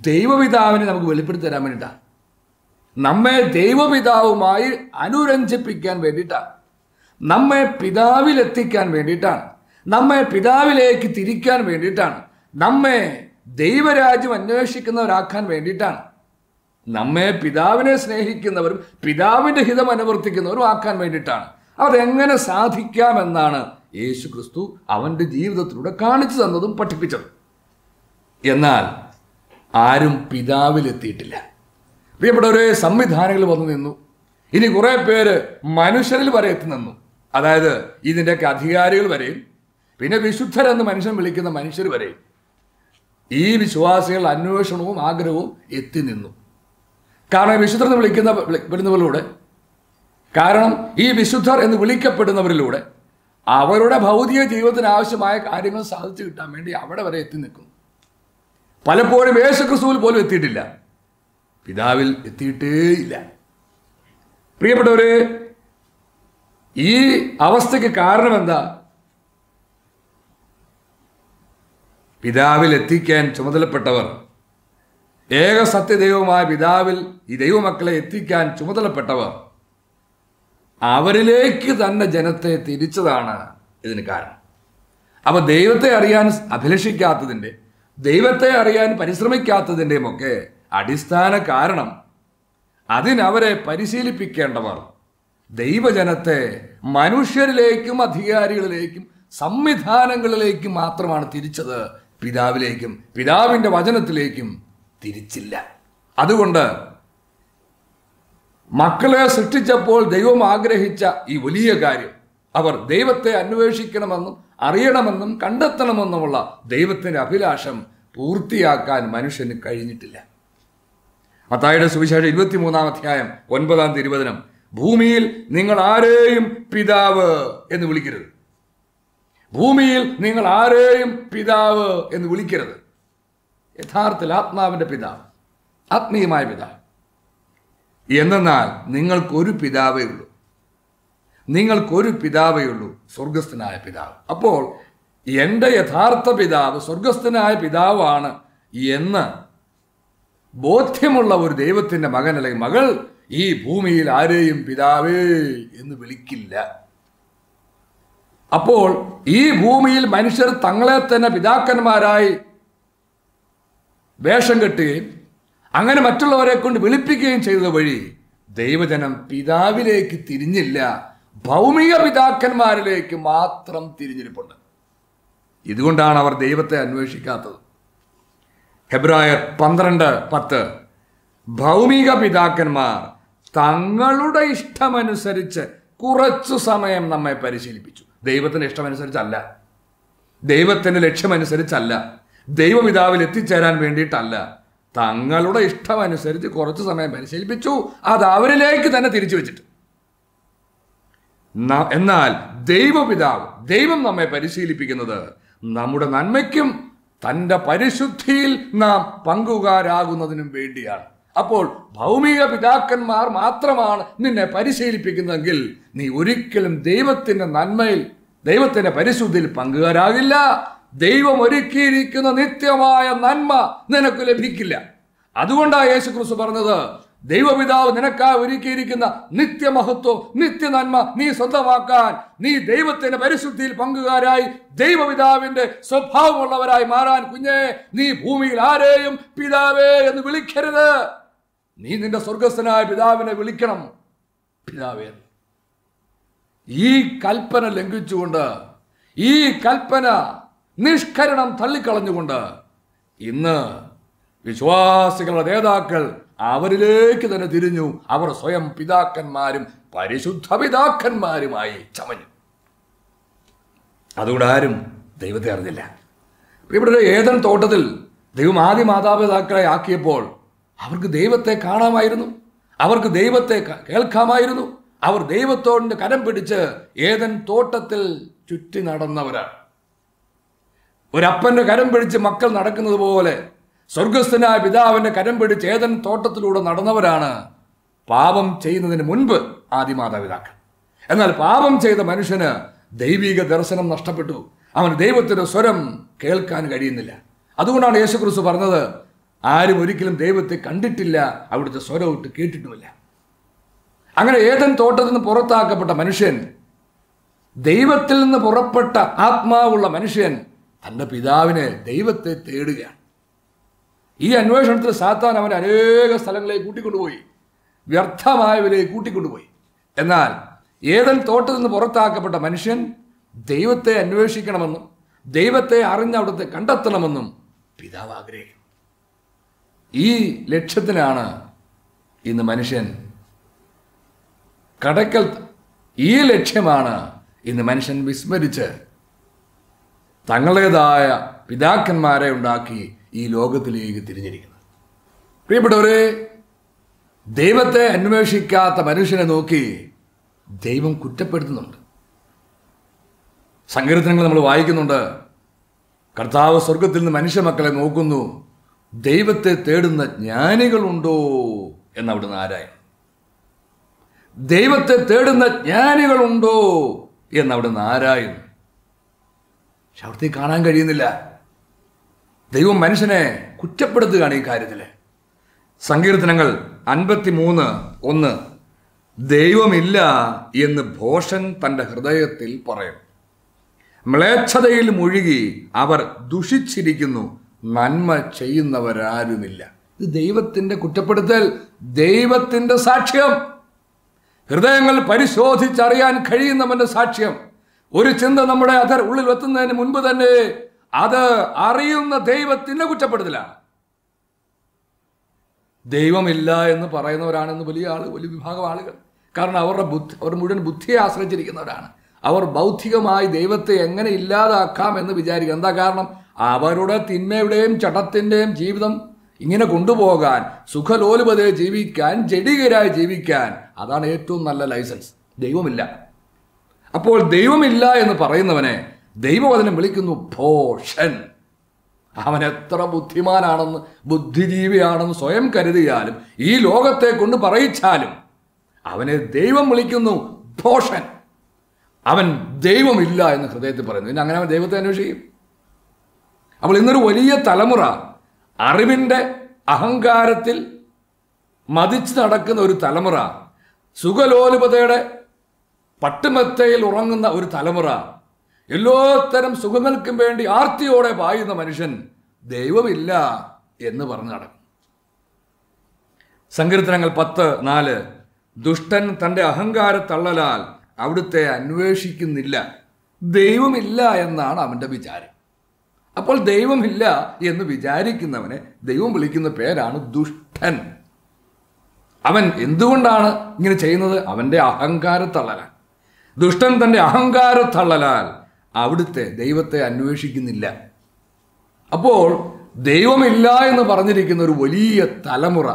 ദൈവപിതാവിനെ നമുക്ക് വെളിപ്പെടുത്തി തരാൻ വേണ്ടിയിട്ടാണ് നമ്മെ ദൈവപിതാവുമായി അനുരഞ്ജിപ്പിക്കാൻ വേണ്ടിയിട്ടാണ് നമ്മെ പിതാവിലെത്തിക്കാൻ വേണ്ടിയിട്ടാണ് നമ്മെ പിതാവിലേക്ക് തിരിക്കാൻ വേണ്ടിയിട്ടാണ് നമ്മെ ദൈവരാജ്യം അന്വേഷിക്കുന്നവരാക്കാൻ വേണ്ടിയിട്ടാണ് നമ്മെ പിതാവിനെ സ്നേഹിക്കുന്നവരും പിതാവിൻ്റെ ഹിതം അനുവർത്തിക്കുന്നവരും ആക്കാൻ വേണ്ടിയിട്ടാണ് അതെങ്ങനെ സാധിക്കാമെന്നാണ് യേശു ക്രിസ്തു അവൻ്റെ ജീവിതത്തിലൂടെ കാണിച്ചു തന്നതും പഠിപ്പിച്ചതും എന്നാൽ ആരും പിതാവിലെത്തിയിട്ടില്ല പ്രിയപ്പെട്ട ഒരേ സംവിധാനങ്ങൾ വന്നു നിന്നു ഇനി കുറേ പേര് മനുഷ്യരിൽ വരെ എത്തി നിന്നു അതായത് ഇതിൻ്റെയൊക്കെ അധികാരികൾ വരെയും പിന്നെ വിശുദ്ധരെന്ന് മനുഷ്യൻ വിളിക്കുന്ന മനുഷ്യർ വരെയും ഈ വിശ്വാസികളുടെ അന്വേഷണവും ആഗ്രഹവും എത്തി നിന്നു കാരണം വിശുദ്ധർ എന്ന് വിളിക്കുന്ന വിളിക്കുന്നവരിലൂടെ കാരണം ഈ വിശുദ്ധർ എന്ന് വിളിക്കപ്പെടുന്നവരിലൂടെ അവരുടെ ഭൗതിക ജീവിതത്തിന് ആവശ്യമായ കാര്യങ്ങൾ സാധിച്ചു കിട്ടാൻ വേണ്ടി അവിടെ വരെ എത്തി നിൽക്കുന്നു പലപ്പോഴും യേശു ക്രിസ്തുവിൽ പോലും എത്തിയിട്ടില്ല പിതാവിൽ എത്തിയിട്ടേയില്ല പ്രിയപ്പെട്ടവരെ ഈ അവസ്ഥയ്ക്ക് കാരണം എന്താ പിതാവിൽ എത്തിക്കാൻ ചുമതലപ്പെട്ടവർ ഏക ദൈവമായ പിതാവിൽ ഈ ദൈവമക്കളെ എത്തിക്കാൻ ചുമതലപ്പെട്ടവർ അവരിലേക്ക് തന്നെ ജനത്തെ തിരിച്ചതാണ് ഇതിന് കാരണം അപ്പൊ ദൈവത്തെ അറിയാൻ അഭിലഷിക്കാത്തതിൻ്റെ ദൈവത്തെ അറിയാൻ പരിശ്രമിക്കാത്തതിൻ്റെയും ഒക്കെ അടിസ്ഥാന കാരണം അതിനവരെ പരിശീലിപ്പിക്കേണ്ടവർ ദൈവജനത്തെ മനുഷ്യരിലേക്കും അധികാരികളിലേക്കും സംവിധാനങ്ങളിലേക്കും മാത്രമാണ് തിരിച്ചത് പിതാവിലേക്കും പിതാവിൻ്റെ വചനത്തിലേക്കും തിരിച്ചില്ല അതുകൊണ്ട് മക്കളെ സൃഷ്ടിച്ചപ്പോൾ ദൈവം ആഗ്രഹിച്ച ഈ വലിയ കാര്യം അവർ ദൈവത്തെ അന്വേഷിക്കണമെന്നും അറിയണമെന്നും കണ്ടെത്തണമെന്നുമുള്ള ദൈവത്തിൻ്റെ അഭിലാഷം പൂർത്തിയാക്കാൻ മനുഷ്യന് കഴിഞ്ഞിട്ടില്ല മത്തായുടെ സുവിശേഷം ഇരുപത്തിമൂന്നാം അധ്യായം ഒൻപതാം തിരുവചനം ഭൂമിയിൽ നിങ്ങൾ ആരെയും പിതാവ് എന്ന് വിളിക്കരുത് ഭൂമിയിൽ നിങ്ങൾ ആരെയും പിതാവ് എന്ന് വിളിക്കരുത് യഥാർത്ഥത്തിൽ ആത്മാവിൻ്റെ പിതാവ് ആത്മീയമായ പിതാവ് എന്നാൽ നിങ്ങൾക്കൊരു പിതാവേ ഉള്ളൂ നിങ്ങൾക്കൊരു പിതാവേ ഉള്ളൂ സ്വർഗസ്ഥനായ പിതാവ് അപ്പോൾ എൻ്റെ യഥാർത്ഥ പിതാവ് സ്വർഗസ്ഥനായ പിതാവാണ് എന്ന് ബോധ്യമുള്ള ഒരു ദൈവത്തിൻ്റെ മകൻ അല്ലെങ്കിൽ മകൾ ഈ ഭൂമിയിൽ ആരെയും പിതാവേ എന്ന് വിളിക്കില്ല അപ്പോൾ ഈ ഭൂമിയിൽ മനുഷ്യർ തങ്ങളെ തന്നെ പിതാക്കന്മാരായി വേഷം കെട്ടുകയും അങ്ങനെ മറ്റുള്ളവരെ കൊണ്ട് വിളിപ്പിക്കുകയും ചെയ്തത് വഴി ദൈവജനം പിതാവിലേക്ക് തിരിഞ്ഞില്ല ഭൗമിക പിതാക്കന്മാരിലേക്ക് മാത്രം തിരിഞ്ഞിരിപ്പുണ്ട് ഇതുകൊണ്ടാണ് അവർ ദൈവത്തെ അന്വേഷിക്കാത്തത് ഹെബ്രായർ പന്ത്രണ്ട് പത്ത് ഭൗമിക പിതാക്കന്മാർ തങ്ങളുടെ ഇഷ്ടമനുസരിച്ച് കുറച്ചു സമയം നമ്മെ പരിശീലിപ്പിച്ചു ദൈവത്തിൻ്റെ ഇഷ്ടമനുസരിച്ചല്ല ദൈവത്തിൻ്റെ ലക്ഷ്യമനുസരിച്ചല്ല ദൈവപിതാവിൽ എത്തിച്ചേരാൻ വേണ്ടിയിട്ടല്ല തങ്ങളുടെ ഇഷ്ടമനുസരിച്ച് കുറച്ച് സമയം പരിശീലിപ്പിച്ചു അത് അവരിലേക്ക് തന്നെ തിരിച്ചു വെച്ചിട്ട് എന്നാൽ ദൈവപിതാവ് ദൈവം നമ്മെ പരിശീലിപ്പിക്കുന്നത് നമ്മുടെ നന്മയ്ക്കും തൻ്റെ പരിശുദ്ധിയിൽ നാം പങ്കുകാരാകുന്നതിനും വേണ്ടിയാണ് അപ്പോൾ ഭൗമിക പിതാക്കന്മാർ മാത്രമാണ് നിന്നെ പരിശീലിപ്പിക്കുന്നതെങ്കിൽ നീ ഒരിക്കലും ദൈവത്തിൻ്റെ നന്മയിൽ ദൈവത്തിൻ്റെ പരിശുദ്ധിയിൽ പങ്കുകാരാകില്ല ദൈവം ഒരുക്കിയിരിക്കുന്ന നിത്യമായ നന്മ നിനക്ക് ലഭിക്കില്ല അതുകൊണ്ടാണ് യേശു ക്രിസ്തു പറഞ്ഞത് ദൈവപിതാവ് നിനക്കാ ഒരുക്കിയിരിക്കുന്ന നിത്യമഹത്വം നന്മ നീ സ്വന്തമാക്കാൻ നീ ദൈവത്തിന്റെ പരിശുദ്ധിയിൽ പങ്കുകാരായി ദൈവപിതാവിന്റെ സ്വഭാവമുള്ളവരായി മാറാൻ കുഞ്ഞെ നീ ഭൂമിയിൽ ആരെയും പിതാവേ എന്ന് വിളിക്കരുത് നീ നിന്റെ സ്വർഗസ്ഥനായ പിതാവിനെ വിളിക്കണം പിതാവേ ഈ കൽപ്പന ലംഘിച്ചുകൊണ്ട് ഈ കൽപ്പന നിഷ്കരണം തള്ളിക്കളഞ്ഞുകൊണ്ട് ഇന്ന് വിശ്വാസികളുടെ നേതാക്കൾ അവരിലേക്ക് തന്നെ തിരിഞ്ഞു അവർ സ്വയം പിതാക്കന്മാരും പരിശുദ്ധ പിതാക്കന്മാരുമായി ചമഞ്ഞു അതുകൊണ്ട് ആരും ദൈവത്തെ അറിഞ്ഞില്ല ഇവിടെ ഒരു ഏതൻ തോട്ടത്തിൽ ദൈവം ആദ്യ മാതാപിതാക്കളെ ആക്കിയപ്പോൾ അവർക്ക് ദൈവത്തെ കാണാമായിരുന്നു അവർക്ക് ദൈവത്തെ കേൾക്കാമായിരുന്നു അവർ ദൈവത്തോടിൻ്റെ കരം പിടിച്ച് ഏതൻ തോട്ടത്തിൽ ചുറ്റി നടന്നവരാണ് ഒരപ്പൻ്റെ കരം പിടിച്ച് മക്കൾ നടക്കുന്നത് പോലെ സ്വർഗസ്ഥനായ പിതാവിൻ്റെ കരം പിടിച്ച് ഏതൻ തോട്ടത്തിലൂടെ നടന്നവരാണ് പാപം ചെയ്യുന്നതിന് മുൻപ് മാതാപിതാക്കൾ എന്നാൽ പാപം ചെയ്ത മനുഷ്യന് ദൈവിക ദർശനം നഷ്ടപ്പെട്ടു അവൻ ദൈവത്തിൻ്റെ സ്വരം കേൾക്കാൻ കഴിയുന്നില്ല അതുകൊണ്ടാണ് യേശുക്രിസ്തു പറഞ്ഞത് ആരും ഒരിക്കലും ദൈവത്തെ കണ്ടിട്ടില്ല അവിടുത്തെ സ്വരമൊട്ട് കേട്ടിട്ടുമില്ല അങ്ങനെ ഏതൻ തോട്ടത്തിൽ നിന്ന് പുറത്താക്കപ്പെട്ട മനുഷ്യൻ ദൈവത്തിൽ നിന്ന് പുറപ്പെട്ട ആത്മാവുള്ള മനുഷ്യൻ തൻ്റെ പിതാവിനെ ദൈവത്തെ തേടുകയാണ് ഈ അന്വേഷണത്തിൽ സാത്താൻ അവൻ അനേക സ്ഥലങ്ങളിലേക്ക് കൂട്ടിക്കൊണ്ടുപോയി വ്യർത്ഥമായവരേക്ക് കൂട്ടിക്കൊണ്ടുപോയി എന്നാൽ ഏതൻ തോട്ടത്തിൽ നിന്ന് പുറത്താക്കപ്പെട്ട മനുഷ്യൻ ദൈവത്തെ അന്വേഷിക്കണമെന്നും ദൈവത്തെ അറിഞ്ഞ അവിടുത്തെ കണ്ടെത്തണമെന്നും പിതാവ് ആഗ്രഹിക്കുന്നു ഈ ലക്ഷ്യത്തിനാണ് ഇന്ന് മനുഷ്യൻ കടക്കൽ ഈ ലക്ഷ്യമാണ് ഇന്ന് മനുഷ്യൻ വിസ്മരിച്ച് തങ്ങളുടേതായ പിതാക്കന്മാരെ ഉണ്ടാക്കി ഈ ലോകത്തിലേക്ക് തിരിഞ്ഞിരിക്കുന്നത് പ്രിയപ്പെട്ടവരെ ദൈവത്തെ അന്വേഷിക്കാത്ത മനുഷ്യനെ നോക്കി ദൈവം കുറ്റപ്പെടുത്തുന്നുണ്ട് സങ്കീർത്തനങ്ങൾ നമ്മൾ വായിക്കുന്നുണ്ട് കർത്താവ് സ്വർഗത്തിൽ നിന്ന് മനുഷ്യ മക്കളെ നോക്കുന്നു ദൈവത്തെ തേടുന്ന ജ്ഞാനികളുണ്ടോ എന്ന് അവിടുന്ന് ദൈവത്തെ തേടുന്ന ജ്ഞാനികളുണ്ടോ എന്ന് അവിടുന്ന് ആരായും പക്ഷെ കാണാൻ കഴിയുന്നില്ല ദൈവം മനുഷ്യനെ കുറ്റപ്പെടുത്തുകയാണ് ഈ കാര്യത്തിൽ സങ്കീർത്തനങ്ങൾ അൻപത്തി മൂന്ന് ഒന്ന് ദൈവമില്ല എന്ന് ഭോഷൻ തൻ്റെ ഹൃദയത്തിൽ പറയും മ്ലേച്ഛതയിൽ മുഴുകി അവർ ദുഷിച്ചിരിക്കുന്നു നന്മ ചെയ്യുന്നവരാരുമില്ല ഇത് ദൈവത്തിൻ്റെ കുറ്റപ്പെടുത്തൽ ദൈവത്തിൻ്റെ സാക്ഷ്യം ഹൃദയങ്ങൾ പരിശോധിച്ചറിയാൻ കഴിയുന്നവൻ്റെ സാക്ഷ്യം ഒരു ചിന്ത നമ്മുടെ അതർ ഉള്ളിൽ എത്തുന്നതിന് മുൻപ് തന്നെ അത് അറിയുന്ന ദൈവത്തിന് കുറ്റപ്പെടുത്തില്ല ദൈവമില്ല എന്ന് പറയുന്നവരാണെന്ന് വലിയ ആൾ വലിയ വിഭാഗം ആളുകൾ കാരണം അവരുടെ ബുദ്ധി അവർ മുഴുവൻ ബുദ്ധിയെ ആശ്രയിച്ചിരിക്കുന്നവരാണ് അവർ ബൗദ്ധികമായി ദൈവത്തെ എങ്ങനെ ഇല്ലാതാക്കാം എന്ന് വിചാരിക്കുക എന്താ കാരണം അവരുടെ തിന്മയുടെയും ചട്ടത്തിൻ്റെയും ജീവിതം ഇങ്ങനെ കൊണ്ടുപോകാൻ സുഖലോലുപതയെ ജീവിക്കാൻ ജഡികരായി ജീവിക്കാൻ അതാണ് ഏറ്റവും നല്ല ലൈസൻസ് ദൈവമില്ല അപ്പോൾ ദൈവമില്ല എന്ന് പറയുന്നവനെ ദൈവവചനം വിളിക്കുന്നു ഭോഷൻ അവൻ എത്ര ബുദ്ധിമാനാണെന്ന് ബുദ്ധിജീവിയാണെന്ന് സ്വയം കരുതിയാലും ഈ ലോകത്തെ കൊണ്ട് പറയിച്ചാലും അവനെ ദൈവം വിളിക്കുന്നു ഭോഷൻ അവൻ ദൈവമില്ല എന്ന് ഹൃദയത്തിൽ പറയുന്നു പിന്നെ അങ്ങനെ അവൻ ദൈവത്തെ അന്വേഷിക്കും അപ്പോൾ ഇന്നൊരു വലിയ തലമുറ അറിവിൻ്റെ അഹങ്കാരത്തിൽ മതിച്ച് നടക്കുന്ന ഒരു തലമുറ സുഖലോലുപതയുടെ പട്ടുമെത്തയിൽ ഉറങ്ങുന്ന ഒരു തലമുറ എല്ലാത്തരം സുഖങ്ങൾക്കും വേണ്ടി ആർത്തിയോടെ പായുന്ന മനുഷ്യൻ ദൈവമില്ല എന്ന് പറഞ്ഞു നടക്കും സങ്കീർത്തനങ്ങൾ പത്ത് നാല് ദുഷ്ടൻ തൻ്റെ അഹങ്കാരത്തള്ളലാൽ അവിടുത്തെ അന്വേഷിക്കുന്നില്ല ദൈവമില്ല എന്നാണ് അവൻ്റെ വിചാരം അപ്പോൾ ദൈവമില്ല എന്ന് വിചാരിക്കുന്നവനെ ദൈവം വിളിക്കുന്ന പേരാണ് ദുഷ്ടൻ അവൻ എന്തുകൊണ്ടാണ് ഇങ്ങനെ ചെയ്യുന്നത് അവൻ്റെ അഹങ്കാരത്തള്ളലാണ് ദുഷ്ടൻ തൻ്റെ അഹങ്കാരത്തള്ളലാൽ അവിടുത്തെ ദൈവത്തെ അന്വേഷിക്കുന്നില്ല അപ്പോൾ ദൈവമില്ല എന്ന് പറഞ്ഞിരിക്കുന്ന ഒരു വലിയ തലമുറ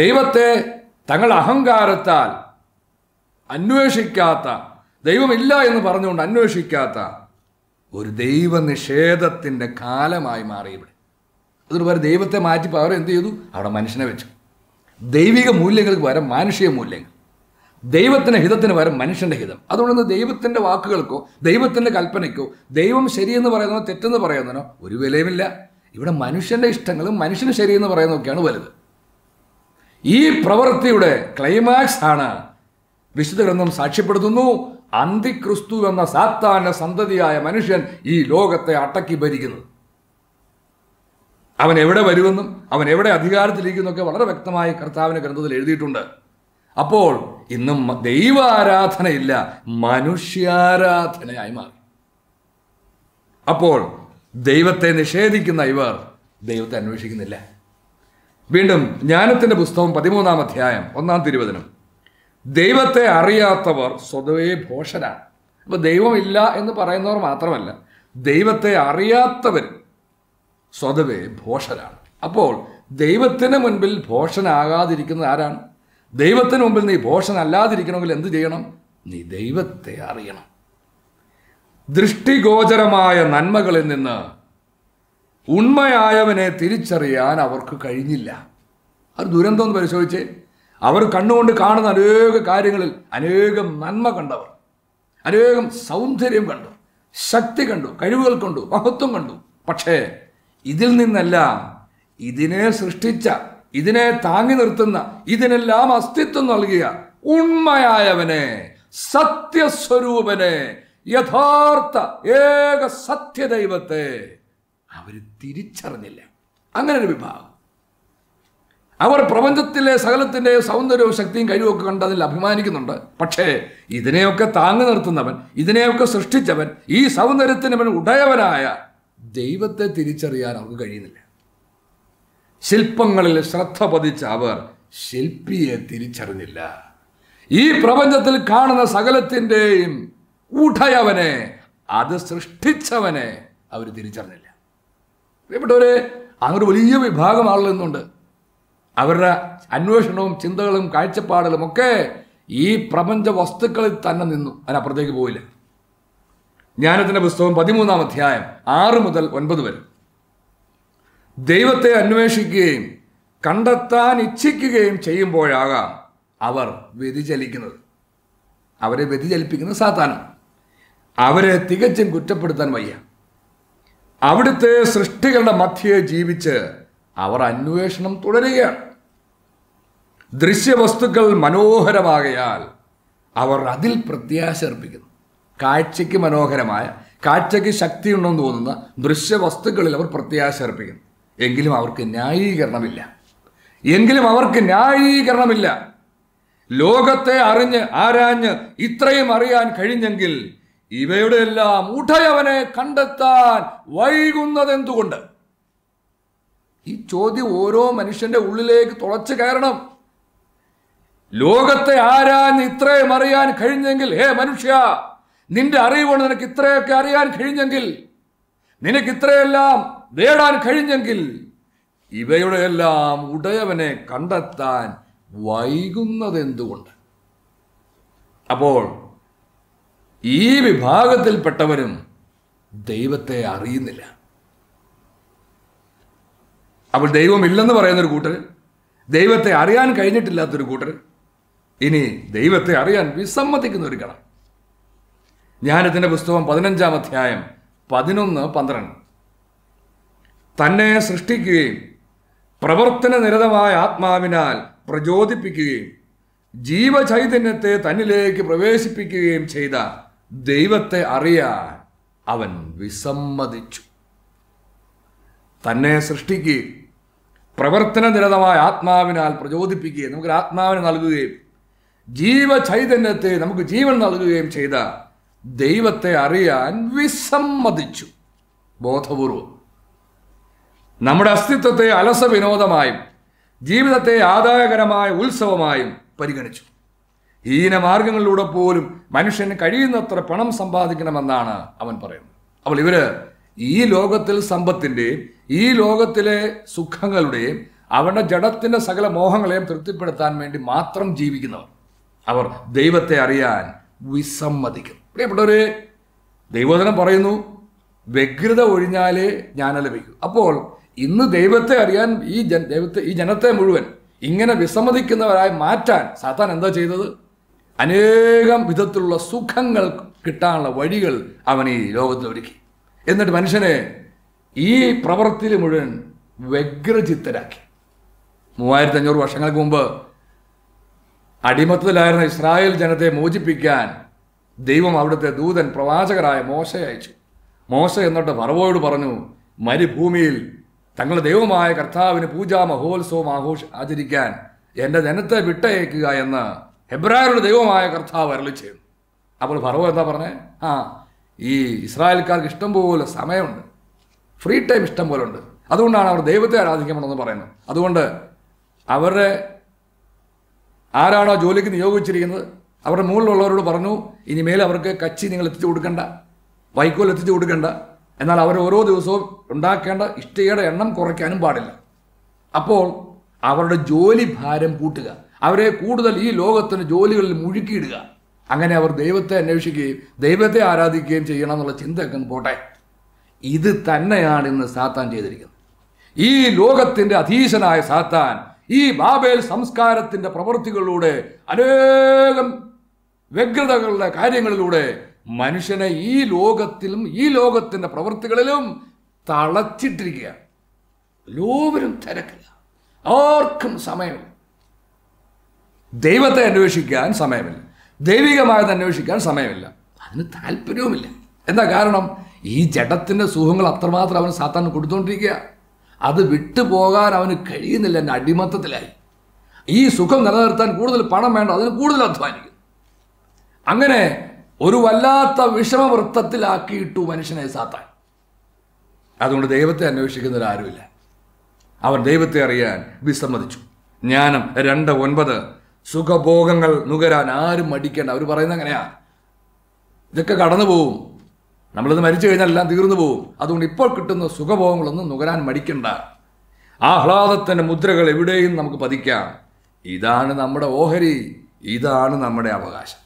ദൈവത്തെ തങ്ങൾ അഹങ്കാരത്താൽ അന്വേഷിക്കാത്ത ദൈവമില്ല എന്ന് പറഞ്ഞുകൊണ്ട് അന്വേഷിക്കാത്ത ഒരു നിഷേധത്തിൻ്റെ കാലമായി മാറി ഇവിടെ അതൊരു പകരം ദൈവത്തെ മാറ്റി അവർ എന്ത് ചെയ്തു അവിടെ മനുഷ്യനെ വെച്ചു ദൈവിക മൂല്യങ്ങൾക്ക് പകരം മാനുഷിക മൂല്യങ്ങൾ ദൈവത്തിൻ്റെ ഹിതത്തിന് പകരം മനുഷ്യന്റെ ഹിതം അതുകൊണ്ട് ദൈവത്തിന്റെ വാക്കുകൾക്കോ ദൈവത്തിന്റെ കൽപ്പനയ്ക്കോ ദൈവം ശരിയെന്ന് പറയുന്നതോ തെറ്റെന്ന് പറയുന്നതിനോ ഒരു വിലയുമില്ല ഇവിടെ മനുഷ്യന്റെ ഇഷ്ടങ്ങളും മനുഷ്യന് ശരിയെന്ന് പറയുന്നതൊക്കെയാണ് വലുത് ഈ പ്രവൃത്തിയുടെ ക്ലൈമാക്സ് ആണ് വിശുദ്ധ ഗ്രന്ഥം സാക്ഷ്യപ്പെടുത്തുന്നു അന്തിക്രിസ്തു എന്ന സാത്താന സന്തതിയായ മനുഷ്യൻ ഈ ലോകത്തെ അടക്കി ഭരിക്കുന്നത് അവൻ എവിടെ വരുമെന്നും അവൻ എവിടെ അധികാരത്തിലിരിക്കുന്നൊക്കെ വളരെ വ്യക്തമായി കർത്താവിന്റെ ഗ്രന്ഥത്തിൽ എഴുതിയിട്ടുണ്ട് അപ്പോൾ ഇന്ന് ദൈവാരാധനയില്ല മനുഷ്യാരാധനയായി മാറി അപ്പോൾ ദൈവത്തെ നിഷേധിക്കുന്ന ഇവർ ദൈവത്തെ അന്വേഷിക്കുന്നില്ല വീണ്ടും ജ്ഞാനത്തിൻ്റെ പുസ്തകം പതിമൂന്നാം അധ്യായം ഒന്നാം തിരുവചനം ദൈവത്തെ അറിയാത്തവർ സ്വതവേ ഭോഷരാണ് അപ്പോൾ ദൈവമില്ല എന്ന് പറയുന്നവർ മാത്രമല്ല ദൈവത്തെ അറിയാത്തവർ സ്വതവേ ഭോഷരാണ് അപ്പോൾ ദൈവത്തിന് മുൻപിൽ ഭോഷനാകാതിരിക്കുന്നത് ആരാണ് ദൈവത്തിന് മുമ്പിൽ നീ ഭോഷനല്ലാതിരിക്കണമെങ്കിൽ എന്ത് ചെയ്യണം നീ ദൈവത്തെ അറിയണം ദൃഷ്ടിഗോചരമായ നന്മകളിൽ നിന്ന് ഉണ്മയായവനെ തിരിച്ചറിയാൻ അവർക്ക് കഴിഞ്ഞില്ല അത് ദുരന്തം ഒന്ന് പരിശോധിച്ച് അവർ കണ്ണുകൊണ്ട് കാണുന്ന അനേക കാര്യങ്ങളിൽ അനേകം നന്മ കണ്ടവർ അനേകം സൗന്ദര്യം കണ്ടു ശക്തി കണ്ടു കഴിവുകൾ കണ്ടു മഹത്വം കണ്ടു പക്ഷേ ഇതിൽ നിന്നല്ല ഇതിനെ സൃഷ്ടിച്ച ഇതിനെ താങ്ങി നിർത്തുന്ന ഇതിനെല്ലാം അസ്തിത്വം നൽകിയ ഉണ്മയായവനെ സത്യസ്വരൂപനെ യഥാർത്ഥ ഏക സത്യദൈവത്തെ അവർ തിരിച്ചറിഞ്ഞില്ല അങ്ങനെ ഒരു വിഭാഗം അവർ പ്രപഞ്ചത്തിലെ സകലത്തിൻ്റെ സൗന്ദര്യവും ശക്തിയും കഴിവുമൊക്കെ കണ്ട് അതിൽ അഭിമാനിക്കുന്നുണ്ട് പക്ഷേ ഇതിനെയൊക്കെ താങ്ങി നിർത്തുന്നവൻ ഇതിനെയൊക്കെ സൃഷ്ടിച്ചവൻ ഈ സൗന്ദര്യത്തിനവൻ ഉടയവനായ ദൈവത്തെ തിരിച്ചറിയാൻ അവർക്ക് കഴിയുന്നില്ല ശില്പങ്ങളിൽ ശ്രദ്ധ പതിച്ച അവർ ശില്പിയെ തിരിച്ചറിഞ്ഞില്ല ഈ പ്രപഞ്ചത്തിൽ കാണുന്ന സകലത്തിൻ്റെയും ഊഠയവനെ അത് സൃഷ്ടിച്ചവനെ അവർ തിരിച്ചറിഞ്ഞില്ല പ്രിയപ്പെട്ടവരെ അങ്ങനെ വലിയ വിഭാഗം ആളുകൾ അവരുടെ അന്വേഷണവും ചിന്തകളും കാഴ്ചപ്പാടുകളും ഒക്കെ ഈ പ്രപഞ്ച വസ്തുക്കളിൽ തന്നെ നിന്നു അതിനപ്പുറത്തേക്ക് പോയില്ല ജ്ഞാനത്തിൻ്റെ പുസ്തകം പതിമൂന്നാം അധ്യായം ആറ് മുതൽ ഒൻപത് വരെ ദൈവത്തെ അന്വേഷിക്കുകയും കണ്ടെത്താൻ ഇച്ഛിക്കുകയും ചെയ്യുമ്പോഴാകാം അവർ വ്യതിചലിക്കുന്നത് അവരെ വ്യതിചലിപ്പിക്കുന്നത് സാത്താനം അവരെ തികച്ചും കുറ്റപ്പെടുത്താൻ വയ്യ അവിടുത്തെ സൃഷ്ടികളുടെ മധ്യയെ ജീവിച്ച് അവർ അന്വേഷണം തുടരുകയാണ് ദൃശ്യവസ്തുക്കൾ മനോഹരമാകയാൽ അവർ അതിൽ പ്രത്യാശ അർപ്പിക്കുന്നു കാഴ്ചയ്ക്ക് മനോഹരമായ കാഴ്ചയ്ക്ക് ശക്തിയുണ്ടെന്ന് തോന്നുന്ന ദൃശ്യവസ്തുക്കളിൽ അവർ പ്രത്യാശ അർപ്പിക്കുന്നു എങ്കിലും അവർക്ക് ന്യായീകരണമില്ല എങ്കിലും അവർക്ക് ന്യായീകരണമില്ല ലോകത്തെ അറിഞ്ഞ് ആരാഞ്ഞ് ഇത്രയും അറിയാൻ കഴിഞ്ഞെങ്കിൽ ഇവയുടെ എല്ലാം ഉടയവനെ കണ്ടെത്താൻ വൈകുന്നതെന്തുകൊണ്ട് ഈ ചോദ്യം ഓരോ മനുഷ്യന്റെ ഉള്ളിലേക്ക് തുളച്ചു കയറണം ലോകത്തെ ആരാഞ്ഞ് ഇത്രയും അറിയാൻ കഴിഞ്ഞെങ്കിൽ ഹേ മനുഷ്യ നിന്റെ അറിവുകൊണ്ട് നിനക്ക് ഇത്രയൊക്കെ അറിയാൻ കഴിഞ്ഞെങ്കിൽ നിനക്ക് ഇത്രയെല്ലാം നേടാൻ കഴിഞ്ഞെങ്കിൽ എല്ലാം ഉടയവനെ കണ്ടെത്താൻ എന്തുകൊണ്ട് അപ്പോൾ ഈ വിഭാഗത്തിൽപ്പെട്ടവരും ദൈവത്തെ അറിയുന്നില്ല അപ്പോൾ ദൈവമില്ലെന്ന് പറയുന്നൊരു കൂട്ടർ ദൈവത്തെ അറിയാൻ കഴിഞ്ഞിട്ടില്ലാത്തൊരു കൂട്ടർ ഇനി ദൈവത്തെ അറിയാൻ വിസമ്മതിക്കുന്ന ഒരു കണം ഞാനിതിൻ്റെ പുസ്തകം പതിനഞ്ചാം അധ്യായം പതിനൊന്ന് പന്ത്രണ്ട് തന്നെ സൃഷ്ടിക്കുകയും പ്രവർത്തന നിരതമായ ആത്മാവിനാൽ പ്രചോദിപ്പിക്കുകയും ജീവചൈതന്യത്തെ തന്നിലേക്ക് പ്രവേശിപ്പിക്കുകയും ചെയ്ത ദൈവത്തെ അറിയാൻ അവൻ വിസമ്മതിച്ചു തന്നെ സൃഷ്ടിക്കുകയും പ്രവർത്തന നിരതമായ ആത്മാവിനാൽ പ്രചോദിപ്പിക്കുകയും നമുക്ക് ആത്മാവിന് നൽകുകയും ജീവചൈതന്യത്തെ നമുക്ക് ജീവൻ നൽകുകയും ചെയ്ത ദൈവത്തെ അറിയാൻ വിസമ്മതിച്ചു ബോധപൂർവം നമ്മുടെ അസ്തിത്വത്തെ അലസ വിനോദമായും ജീവിതത്തെ ആദായകരമായ ഉത്സവമായും പരിഗണിച്ചു മാർഗങ്ങളിലൂടെ പോലും മനുഷ്യന് കഴിയുന്നത്ര പണം സമ്പാദിക്കണമെന്നാണ് അവൻ പറയുന്നത് അപ്പോൾ ഇവര് ഈ ലോകത്തിൽ സമ്പത്തിൻ്റെയും ഈ ലോകത്തിലെ സുഖങ്ങളുടെയും അവരുടെ ജഡത്തിൻ്റെ സകല മോഹങ്ങളെയും തൃപ്തിപ്പെടുത്താൻ വേണ്ടി മാത്രം ജീവിക്കുന്നവർ അവർ ദൈവത്തെ അറിയാൻ വിസമ്മതിക്കും പ്രിയപ്പെട്ടവര് ദൈവോധനം പറയുന്നു വ്യഗ്രത ഒഴിഞ്ഞാലേ ജ്ഞാനം ലഭിക്കൂ അപ്പോൾ ഇന്ന് ദൈവത്തെ അറിയാൻ ഈ ജൻ ദൈവത്തെ ഈ ജനത്തെ മുഴുവൻ ഇങ്ങനെ വിസമ്മതിക്കുന്നവരായി മാറ്റാൻ സാത്താൻ എന്താ ചെയ്തത് അനേകം വിധത്തിലുള്ള സുഖങ്ങൾ കിട്ടാനുള്ള വഴികൾ അവൻ ഈ ലോകത്തിൽ ഒരുക്കി എന്നിട്ട് മനുഷ്യനെ ഈ പ്രവൃത്തിയിൽ മുഴുവൻ വ്യഗ്രചിത്തരാക്കി മൂവായിരത്തി അഞ്ഞൂറ് വർഷങ്ങൾക്ക് മുമ്പ് അടിമത്തത്തിലായിരുന്ന ഇസ്രായേൽ ജനത്തെ മോചിപ്പിക്കാൻ ദൈവം അവിടുത്തെ ദൂതൻ പ്രവാചകരായ മോശ അയച്ചു മോശ എന്നിട്ട് ഫറവോയോട് പറഞ്ഞു മരുഭൂമിയിൽ തങ്ങളുടെ ദൈവമായ കർത്താവിന് പൂജാ മഹോത്സവം ആഘോഷ ആചരിക്കാൻ എൻ്റെ ജനത്തെ വിട്ടയക്കുക എന്ന് ഹെബ്രായരുടെ ദൈവമായ കർത്താവ് അരളി ചെയ്യുന്നു അപ്പോൾ ഫറവോ എന്താ പറഞ്ഞേ ആ ഈ ഇസ്രായേൽക്കാർക്ക് ഇഷ്ടം പോലെ സമയമുണ്ട് ഫ്രീ ടൈം ഇഷ്ടം പോലെ ഉണ്ട് അതുകൊണ്ടാണ് അവർ ദൈവത്തെ ആരാധിക്കണമെന്ന് പറയുന്നത് അതുകൊണ്ട് അവരുടെ ആരാണോ ജോലിക്ക് നിയോഗിച്ചിരിക്കുന്നത് അവരുടെ മുകളിലുള്ളവരോട് പറഞ്ഞു ഇനിമേൽ അവർക്ക് കച്ചി നിങ്ങൾ എത്തിച്ചു കൊടുക്കണ്ട വൈക്കോൽ എത്തിച്ചു കൊടുക്കണ്ട എന്നാൽ അവർ ഓരോ ദിവസവും ഉണ്ടാക്കേണ്ട ഇഷ്ടയുടെ എണ്ണം കുറയ്ക്കാനും പാടില്ല അപ്പോൾ അവരുടെ ജോലി ഭാരം കൂട്ടുക അവരെ കൂടുതൽ ഈ ലോകത്തിന് ജോലികളിൽ മുഴുക്കിയിടുക അങ്ങനെ അവർ ദൈവത്തെ അന്വേഷിക്കുകയും ദൈവത്തെ ആരാധിക്കുകയും ചെയ്യണം എന്നുള്ള ചിന്തയൊക്കെ പോട്ടെ ഇത് തന്നെയാണ് ഇന്ന് സാത്താൻ ചെയ്തിരിക്കുന്നത് ഈ ലോകത്തിൻ്റെ അധീശനായ സാത്താൻ ഈ ബാബേൽ സംസ്കാരത്തിൻ്റെ പ്രവൃത്തികളിലൂടെ അനേകം വ്യഗ്രതകളുടെ കാര്യങ്ങളിലൂടെ മനുഷ്യനെ ഈ ലോകത്തിലും ഈ ലോകത്തിൻ്റെ പ്രവൃത്തികളിലും തളച്ചിട്ടിരിക്കുക ലോവരും തിരക്കില്ല ആർക്കും സമയമില്ല ദൈവത്തെ അന്വേഷിക്കാൻ സമയമില്ല ദൈവികമായത് അന്വേഷിക്കാൻ സമയമില്ല അതിന് താല്പര്യവുമില്ല എന്താ കാരണം ഈ ജഡത്തിൻ്റെ സുഖങ്ങൾ അത്രമാത്രം അവന് സാത്താൻ കൊടുത്തുകൊണ്ടിരിക്കുക അത് വിട്ടുപോകാൻ അവന് കഴിയുന്നില്ല എൻ്റെ അടിമത്തത്തിലായി ഈ സുഖം നിലനിർത്താൻ കൂടുതൽ പണം വേണ്ട അതിന് കൂടുതൽ അധ്വാനിക്കും അങ്ങനെ ഒരു വല്ലാത്ത വിഷമവൃത്തത്തിലാക്കിയിട്ടു മനുഷ്യനെ സാത്താൻ അതുകൊണ്ട് ദൈവത്തെ അന്വേഷിക്കുന്നവരാരുമില്ല അവർ ദൈവത്തെ അറിയാൻ വിസമ്മതിച്ചു ജ്ഞാനം രണ്ട് ഒൻപത് സുഖഭോഗങ്ങൾ നുകരാൻ ആരും മടിക്കേണ്ട അവർ പറയുന്നത് അങ്ങനെയാ ഇതൊക്കെ കടന്നു പോവും നമ്മളിത് മരിച്ചു കഴിഞ്ഞാൽ എല്ലാം തീർന്നു പോവും അതുകൊണ്ട് ഇപ്പോൾ കിട്ടുന്ന സുഖഭോഗങ്ങളൊന്നും നുകരാൻ മടിക്കണ്ട ആഹ്ലാദത്തിൻ്റെ മുദ്രകൾ എവിടെയും നമുക്ക് പതിക്കാം ഇതാണ് നമ്മുടെ ഓഹരി ഇതാണ് നമ്മുടെ അവകാശം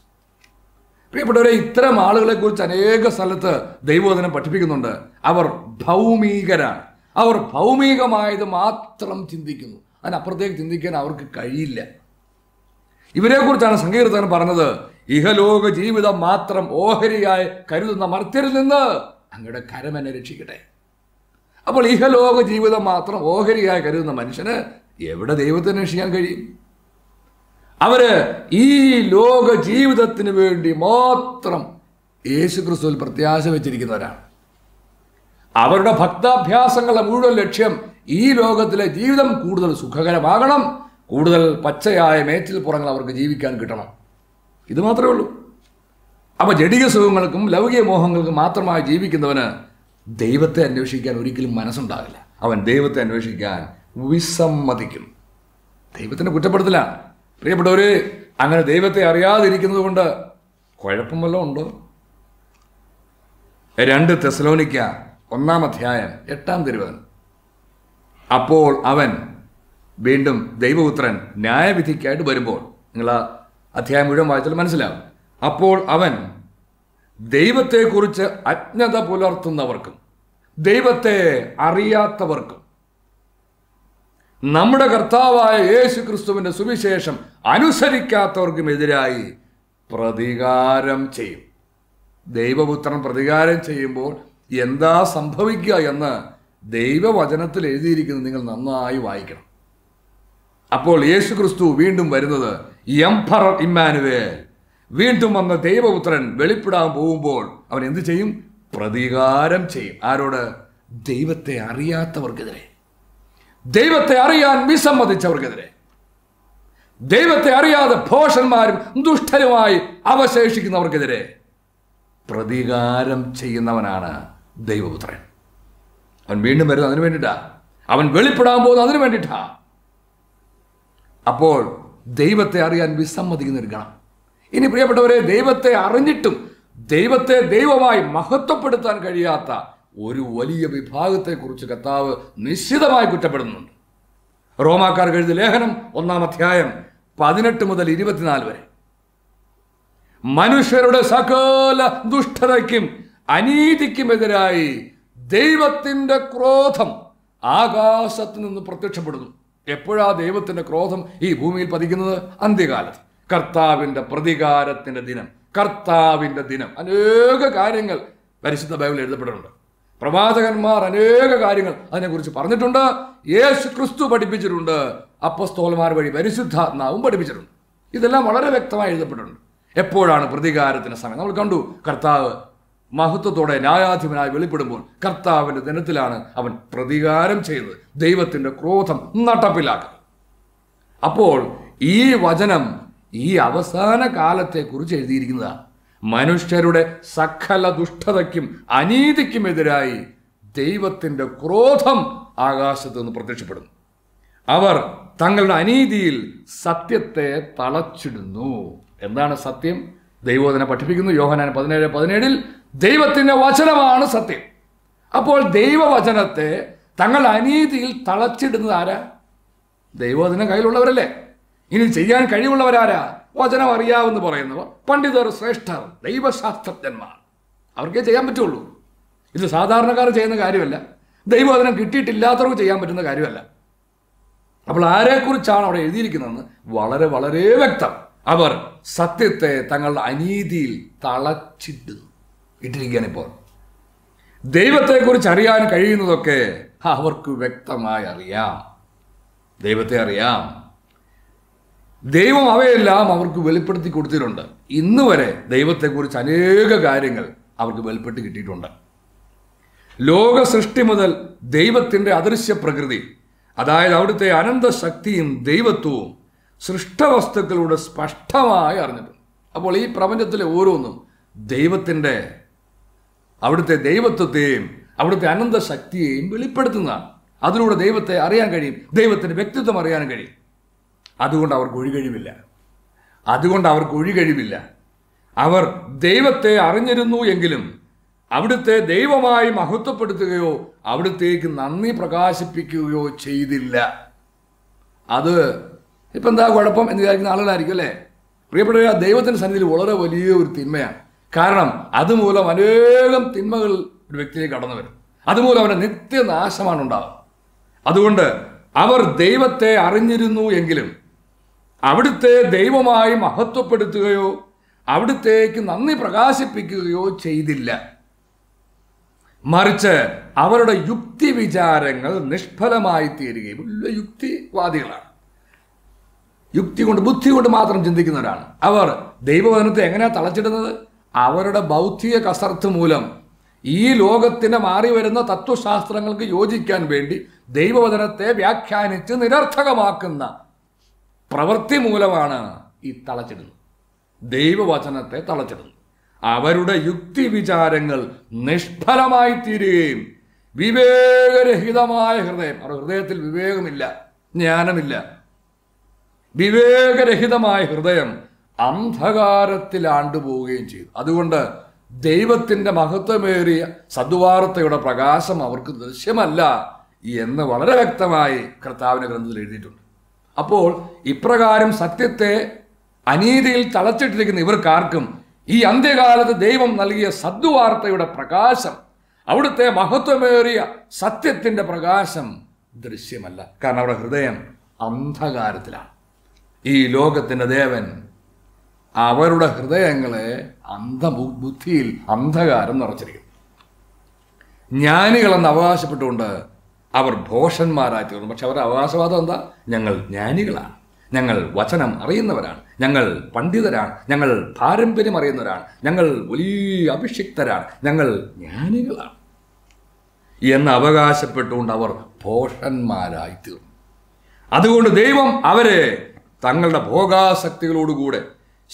പ്രിയപ്പെട്ടവരെ ഇത്തരം ആളുകളെ കുറിച്ച് അനേക സ്ഥലത്ത് ദൈവോധനം പഠിപ്പിക്കുന്നുണ്ട് അവർ ഭൗമികരാണ് അവർ ഭൗമികമായത് മാത്രം ചിന്തിക്കുന്നു അതിനപ്പുറത്തേക്ക് ചിന്തിക്കാൻ അവർക്ക് കഴിയില്ല ഇവരെക്കുറിച്ചാണ് സങ്കീർത്തനം പറഞ്ഞത് ഇഹലോക ജീവിതം മാത്രം ഓഹരിയായി കരുതുന്ന മർത്യരിൽ നിന്ന് അങ്ങയുടെ കരം എന്നെ രക്ഷിക്കട്ടെ അപ്പോൾ ഇഹലോക ജീവിതം മാത്രം ഓഹരിയായി കരുതുന്ന മനുഷ്യന് എവിടെ ദൈവത്തെ രക്ഷിക്കാൻ കഴിയും അവർ ഈ ലോക ജീവിതത്തിന് വേണ്ടി മാത്രം യേശു ക്രിസ്തുവിൽ പ്രത്യാശ വെച്ചിരിക്കുന്നവരാണ് അവരുടെ ഭക്താഭ്യാസങ്ങളുടെ മുഴുവൻ ലക്ഷ്യം ഈ ലോകത്തിലെ ജീവിതം കൂടുതൽ സുഖകരമാകണം കൂടുതൽ പച്ചയായ മേച്ചിൽ പുറങ്ങൾ അവർക്ക് ജീവിക്കാൻ കിട്ടണം ഇത് മാത്രമേ ഉള്ളൂ അപ്പോൾ ജടിക സുഖങ്ങൾക്കും ലൗകിക മോഹങ്ങൾക്കും മാത്രമായി ജീവിക്കുന്നവന് ദൈവത്തെ അന്വേഷിക്കാൻ ഒരിക്കലും മനസ്സുണ്ടാകില്ല അവൻ ദൈവത്തെ അന്വേഷിക്കാൻ വിസമ്മതിക്കും ദൈവത്തിൻ്റെ കുറ്റപ്പെടുത്തലാണ് പ്രിയപ്പെട്ടവര് അങ്ങനെ ദൈവത്തെ അറിയാതിരിക്കുന്നത് കൊണ്ട് കുഴപ്പം വല്ലതും ഉണ്ടോ രണ്ട് തെസലോനിക്ക ഒന്നാം അധ്യായം എട്ടാം തിരുവൻ അപ്പോൾ അവൻ വീണ്ടും ദൈവപുത്രൻ ന്യായവിധിക്കായിട്ട് വരുമ്പോൾ നിങ്ങൾ ആ അധ്യായം മുഴുവൻ വായിച്ചാൽ മനസ്സിലാവും അപ്പോൾ അവൻ ദൈവത്തെക്കുറിച്ച് അജ്ഞത പുലർത്തുന്നവർക്കും ദൈവത്തെ അറിയാത്തവർക്കും നമ്മുടെ കർത്താവായ യേശു ക്രിസ്തുവിൻ്റെ സുവിശേഷം അനുസരിക്കാത്തവർക്കുമെതിരായി പ്രതികാരം ചെയ്യും ദൈവപുത്രൻ പ്രതികാരം ചെയ്യുമ്പോൾ എന്താ സംഭവിക്കുക എന്ന് ദൈവവചനത്തിൽ എഴുതിയിരിക്കുന്നത് നിങ്ങൾ നന്നായി വായിക്കണം അപ്പോൾ യേശു ക്രിസ്തു വീണ്ടും വരുന്നത് എംഫർ ഇമ്മാനുവേൽ വീണ്ടും വന്ന ദൈവപുത്രൻ വെളിപ്പെടാൻ പോകുമ്പോൾ അവൻ എന്ത് ചെയ്യും പ്രതികാരം ചെയ്യും ആരോട് ദൈവത്തെ അറിയാത്തവർക്കെതിരെ ദൈവത്തെ അറിയാൻ വിസമ്മതിച്ചവർക്കെതിരെ ദൈവത്തെ അറിയാതെ ഭോഷന്മാരും ദുഷ്ടരുമായി അവശേഷിക്കുന്നവർക്കെതിരെ പ്രതികാരം ചെയ്യുന്നവനാണ് ദൈവപുത്രൻ അവൻ വീണ്ടും വരുന്നത് അതിനു വേണ്ടിയിട്ടാ അവൻ വെളിപ്പെടാൻ പോകുന്നത് അതിനു വേണ്ടിയിട്ടാ അപ്പോൾ ദൈവത്തെ അറിയാൻ വിസമ്മതിക്കുന്നൊരു ഗണം ഇനി പ്രിയപ്പെട്ടവരെ ദൈവത്തെ അറിഞ്ഞിട്ടും ദൈവത്തെ ദൈവമായി മഹത്വപ്പെടുത്താൻ കഴിയാത്ത ഒരു വലിയ വിഭാഗത്തെക്കുറിച്ച് കർത്താവ് നിശ്ചിതമായി കുറ്റപ്പെടുന്നുണ്ട് റോമാക്കാർ എഴുതിയ ലേഖനം ഒന്നാം അധ്യായം പതിനെട്ട് മുതൽ ഇരുപത്തിനാല് വരെ മനുഷ്യരുടെ സകല ദുഷ്ടതയ്ക്കും അനീതിക്കുമെതിരായി ദൈവത്തിൻ്റെ ക്രോധം ആകാശത്തു നിന്ന് പ്രത്യക്ഷപ്പെടുന്നു എപ്പോഴാ ദൈവത്തിൻ്റെ ക്രോധം ഈ ഭൂമിയിൽ പതിക്കുന്നത് അന്ത്യകാലത്ത് കർത്താവിൻ്റെ പ്രതികാരത്തിൻ്റെ ദിനം കർത്താവിൻ്റെ ദിനം അനേക കാര്യങ്ങൾ പരിശുദ്ധ ബൈബിൾ എഴുതപ്പെട്ടിട്ടുണ്ട് പ്രവാചകന്മാർ അനേക കാര്യങ്ങൾ അതിനെക്കുറിച്ച് പറഞ്ഞിട്ടുണ്ട് യേശു ക്രിസ്തു പഠിപ്പിച്ചിട്ടുണ്ട് അപ്പസ്തോൽമാർ വഴി പരിശുദ്ധാത്മാവും പഠിപ്പിച്ചിട്ടുണ്ട് ഇതെല്ലാം വളരെ വ്യക്തമായി എഴുതപ്പെട്ടിട്ടുണ്ട് എപ്പോഴാണ് പ്രതികാരത്തിൻ്റെ സമയം നമ്മൾ കണ്ടു കർത്താവ് മഹത്വത്തോടെ ന്യായാധിപനായി വെളിപ്പെടുമ്പോൾ കർത്താവിൻ്റെ ദിനത്തിലാണ് അവൻ പ്രതികാരം ചെയ്തത് ദൈവത്തിൻ്റെ ക്രോധം നട്ടപ്പിലാക്കുക അപ്പോൾ ഈ വചനം ഈ അവസാന കാലത്തെക്കുറിച്ച് എഴുതിയിരിക്കുന്നതാണ് മനുഷ്യരുടെ സകല ദുഷ്ടതയ്ക്കും അനീതിക്കുമെതിരായി ദൈവത്തിൻ്റെ ക്രോധം ആകാശത്ത് നിന്ന് പ്രത്യക്ഷപ്പെടുന്നു അവർ തങ്ങളുടെ അനീതിയിൽ സത്യത്തെ തളച്ചിടുന്നു എന്താണ് സത്യം ദൈവത്തിനെ പഠിപ്പിക്കുന്നു യോഹനാൻ പതിനേഴ് പതിനേഴിൽ ദൈവത്തിൻ്റെ വചനമാണ് സത്യം അപ്പോൾ ദൈവവചനത്തെ തങ്ങളുടെ അനീതിയിൽ തളച്ചിടുന്നത് ആരാ ദൈവത്തിൻ്റെ കയ്യിലുള്ളവരല്ലേ ഇനി ചെയ്യാൻ കഴിവുള്ളവരാരാ വചനം അറിയാമെന്ന് പറയുന്നവർ പണ്ഡിതർ ശ്രേഷ്ഠർ ദൈവശാസ്ത്രജ്ഞന്മാർ അവർക്കേ ചെയ്യാൻ പറ്റുള്ളൂ ഇത് സാധാരണക്കാർ ചെയ്യുന്ന കാര്യമല്ല ദൈവവചനം കിട്ടിയിട്ടില്ലാത്തവർക്ക് ചെയ്യാൻ പറ്റുന്ന കാര്യമല്ല അപ്പോൾ ആരെക്കുറിച്ചാണ് അവിടെ എഴുതിയിരിക്കുന്നതെന്ന് വളരെ വളരെ വ്യക്തം അവർ സത്യത്തെ തങ്ങളുടെ അനീതിയിൽ തളച്ചിടുന്നു ഇട്ടിരിക്കുകയാണ് ഇപ്പോൾ ദൈവത്തെക്കുറിച്ച് അറിയാൻ കഴിയുന്നതൊക്കെ അവർക്ക് വ്യക്തമായി അറിയാം ദൈവത്തെ അറിയാം ദൈവം അവയെല്ലാം അവർക്ക് വെളിപ്പെടുത്തി കൊടുത്തിട്ടുണ്ട് ഇന്ന് വരെ ദൈവത്തെക്കുറിച്ച് അനേക കാര്യങ്ങൾ അവർക്ക് വെളിപ്പെട്ട് കിട്ടിയിട്ടുണ്ട് ലോക സൃഷ്ടി മുതൽ ദൈവത്തിൻ്റെ അദൃശ്യ പ്രകൃതി അതായത് അവിടുത്തെ അനന്ത ശക്തിയും ദൈവത്വവും സൃഷ്ടവസ്തുക്കളുടെ സ്പഷ്ടമായി അറിഞ്ഞിട്ടുണ്ട് അപ്പോൾ ഈ പ്രപഞ്ചത്തിലെ ഓരോന്നും ദൈവത്തിൻ്റെ അവിടുത്തെ ദൈവത്വത്തെയും അവിടുത്തെ അനന്ത ശക്തിയെയും വെളിപ്പെടുത്തുന്നതാണ് അതിലൂടെ ദൈവത്തെ അറിയാൻ കഴിയും ദൈവത്തിൻ്റെ വ്യക്തിത്വം അറിയാൻ കഴിയും അതുകൊണ്ട് അവർക്ക് ഒഴികഴിവില്ല അതുകൊണ്ട് അവർക്ക് ഒഴികഴിവില്ല അവർ ദൈവത്തെ അറിഞ്ഞിരുന്നു എങ്കിലും അവിടുത്തെ ദൈവമായി മഹത്വപ്പെടുത്തുകയോ അവിടുത്തേക്ക് നന്ദി പ്രകാശിപ്പിക്കുകയോ ചെയ്തില്ല അത് ഇപ്പം എന്താ കുഴപ്പം എന്ന് വിചാരിക്കുന്ന ആളുകളായിരിക്കും അല്ലേ പ്രിയപ്പെട്ട ദൈവത്തിൻ്റെ സന്നിധിയിൽ വളരെ വലിയ ഒരു തിന്മയാണ് കാരണം അതുമൂലം അനേകം തിന്മകൾ ഒരു വ്യക്തിയിലേക്ക് കടന്നു വരും അതുമൂലം അവൻ്റെ നിത്യനാശമാണ് ഉണ്ടാവുക അതുകൊണ്ട് അവർ ദൈവത്തെ അറിഞ്ഞിരുന്നു എങ്കിലും അവിടുത്തെ ദൈവമായി മഹത്വപ്പെടുത്തുകയോ അവിടുത്തേക്ക് നന്ദി പ്രകാശിപ്പിക്കുകയോ ചെയ്തില്ല മറിച്ച് അവരുടെ യുക്തി വിചാരങ്ങൾ നിഷ്ഫലമായി തീരുകയും വലിയ യുക്തിവാദികളാണ് യുക്തി കൊണ്ട് ബുദ്ധി കൊണ്ട് മാത്രം ചിന്തിക്കുന്നവരാണ് അവർ ദൈവവചനത്തെ എങ്ങനെയാണ് തളച്ചിടുന്നത് അവരുടെ ബൗദ്ധിക കസർത്ത് മൂലം ഈ ലോകത്തിന് മാറി വരുന്ന തത്വശാസ്ത്രങ്ങൾക്ക് യോജിക്കാൻ വേണ്ടി ദൈവവചനത്തെ വ്യാഖ്യാനിച്ച് നിരർത്ഥകമാക്കുന്ന പ്രവൃത്തി മൂലമാണ് ഈ തളച്ചിടുന്നത് ദൈവവചനത്തെ തളച്ചിടുന്നു അവരുടെ യുക്തി വിചാരങ്ങൾ നിഷ്ഫലമായി തീരുകയും വിവേകരഹിതമായ ഹൃദയം അവരുടെ ഹൃദയത്തിൽ വിവേകമില്ല ജ്ഞാനമില്ല വിവേകരഹിതമായ ഹൃദയം അന്ധകാരത്തിൽ പോവുകയും ചെയ്തു അതുകൊണ്ട് ദൈവത്തിൻ്റെ മഹത്വമേറിയ സദ്വാർത്തയുടെ പ്രകാശം അവർക്ക് ദൃശ്യമല്ല എന്ന് വളരെ വ്യക്തമായി കർത്താവിൻ്റെ ഗ്രന്ഥത്തിൽ എഴുതിയിട്ടുണ്ട് അപ്പോൾ ഇപ്രകാരം സത്യത്തെ അനീതിയിൽ തളച്ചിട്ടിരിക്കുന്ന ഇവർക്കാർക്കും ഈ അന്ത്യകാലത്ത് ദൈവം നൽകിയ സദ്വാർത്തയുടെ പ്രകാശം അവിടുത്തെ മഹത്വമേറിയ സത്യത്തിൻ്റെ പ്രകാശം ദൃശ്യമല്ല കാരണം അവരുടെ ഹൃദയം അന്ധകാരത്തിലാണ് ഈ ലോകത്തിൻ്റെ ദേവൻ അവരുടെ ഹൃദയങ്ങളെ അന്ധബുദ്ധിയിൽ അന്ധകാരം നിറച്ചിരിക്കുന്നു ജ്ഞാനികളെന്ന് അവകാശപ്പെട്ടുകൊണ്ട് അവർ ഭോഷന്മാരായി തീർന്നു പക്ഷെ അവരുടെ അവകാശവാദം എന്താ ഞങ്ങൾ ജ്ഞാനികളാണ് ഞങ്ങൾ വചനം അറിയുന്നവരാണ് ഞങ്ങൾ പണ്ഡിതരാണ് ഞങ്ങൾ പാരമ്പര്യം അറിയുന്നവരാണ് ഞങ്ങൾ വലിയ അഭിഷിക്തരാണ് ഞങ്ങൾ ജ്ഞാനികളാണ് എന്ന് അവകാശപ്പെട്ടുകൊണ്ട് അവർ ഭോഷന്മാരായി തീർന്നു അതുകൊണ്ട് ദൈവം അവരെ തങ്ങളുടെ ഭോഗാസക്തികളോടുകൂടെ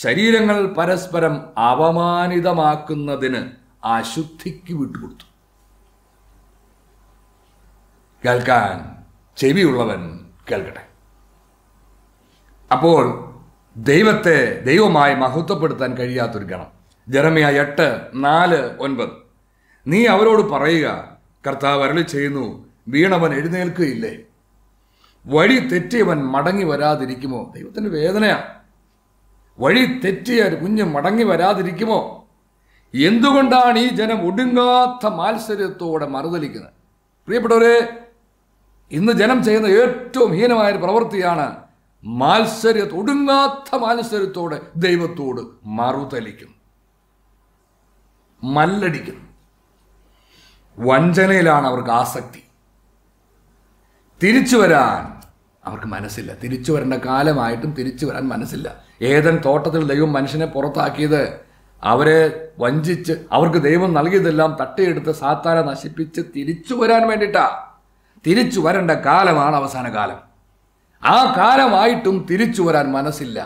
ശരീരങ്ങൾ പരസ്പരം അവമാനിതമാക്കുന്നതിന് അശുദ്ധിക്ക് വിട്ടുകൊടുത്തു കേൾക്കാൻ ചെവിയുള്ളവൻ കേൾക്കട്ടെ അപ്പോൾ ദൈവത്തെ ദൈവമായി മഹത്വപ്പെടുത്താൻ കഴിയാത്തൊരു ഗണം ജറമിയ എട്ട് നാല് ഒൻപത് നീ അവരോട് പറയുക കർത്താവ് അരളി ചെയ്യുന്നു വീണവൻ എഴുന്നേൽക്കുകയില്ലേ വഴി തെറ്റിയവൻ മടങ്ങി വരാതിരിക്കുമോ ദൈവത്തിൻ്റെ വേദനയാണ് വഴി തെറ്റിയ ഒരു കുഞ്ഞ് മടങ്ങി വരാതിരിക്കുമോ എന്തുകൊണ്ടാണ് ഈ ജനം ഒടുങ്ങാത്ത മാത്സര്യത്തോടെ മറുതലിക്കുന്നത് പ്രിയപ്പെട്ടവരെ ഇന്ന് ജനം ചെയ്യുന്ന ഏറ്റവും ഹീനമായൊരു പ്രവൃത്തിയാണ് മാത്സര്യ ഒടുങ്ങാത്ത മാത്സര്യത്തോടെ ദൈവത്തോട് മറുതലിക്കും മല്ലടിക്കും വഞ്ചനയിലാണ് അവർക്ക് ആസക്തി തിരിച്ചു വരാൻ അവർക്ക് മനസ്സില്ല തിരിച്ചു വരേണ്ട കാലമായിട്ടും തിരിച്ചു വരാൻ മനസ്സില്ല ഏതൻ തോട്ടത്തിൽ ദൈവം മനുഷ്യനെ പുറത്താക്കിയത് അവരെ വഞ്ചിച്ച് അവർക്ക് ദൈവം നൽകിയതെല്ലാം തട്ടിയെടുത്ത് സാത്താനെ നശിപ്പിച്ച് തിരിച്ചു വരാൻ വേണ്ടിയിട്ടാണ് തിരിച്ചു വരേണ്ട കാലമാണ് അവസാന കാലം ആ കാലമായിട്ടും തിരിച്ചു വരാൻ മനസ്സില്ല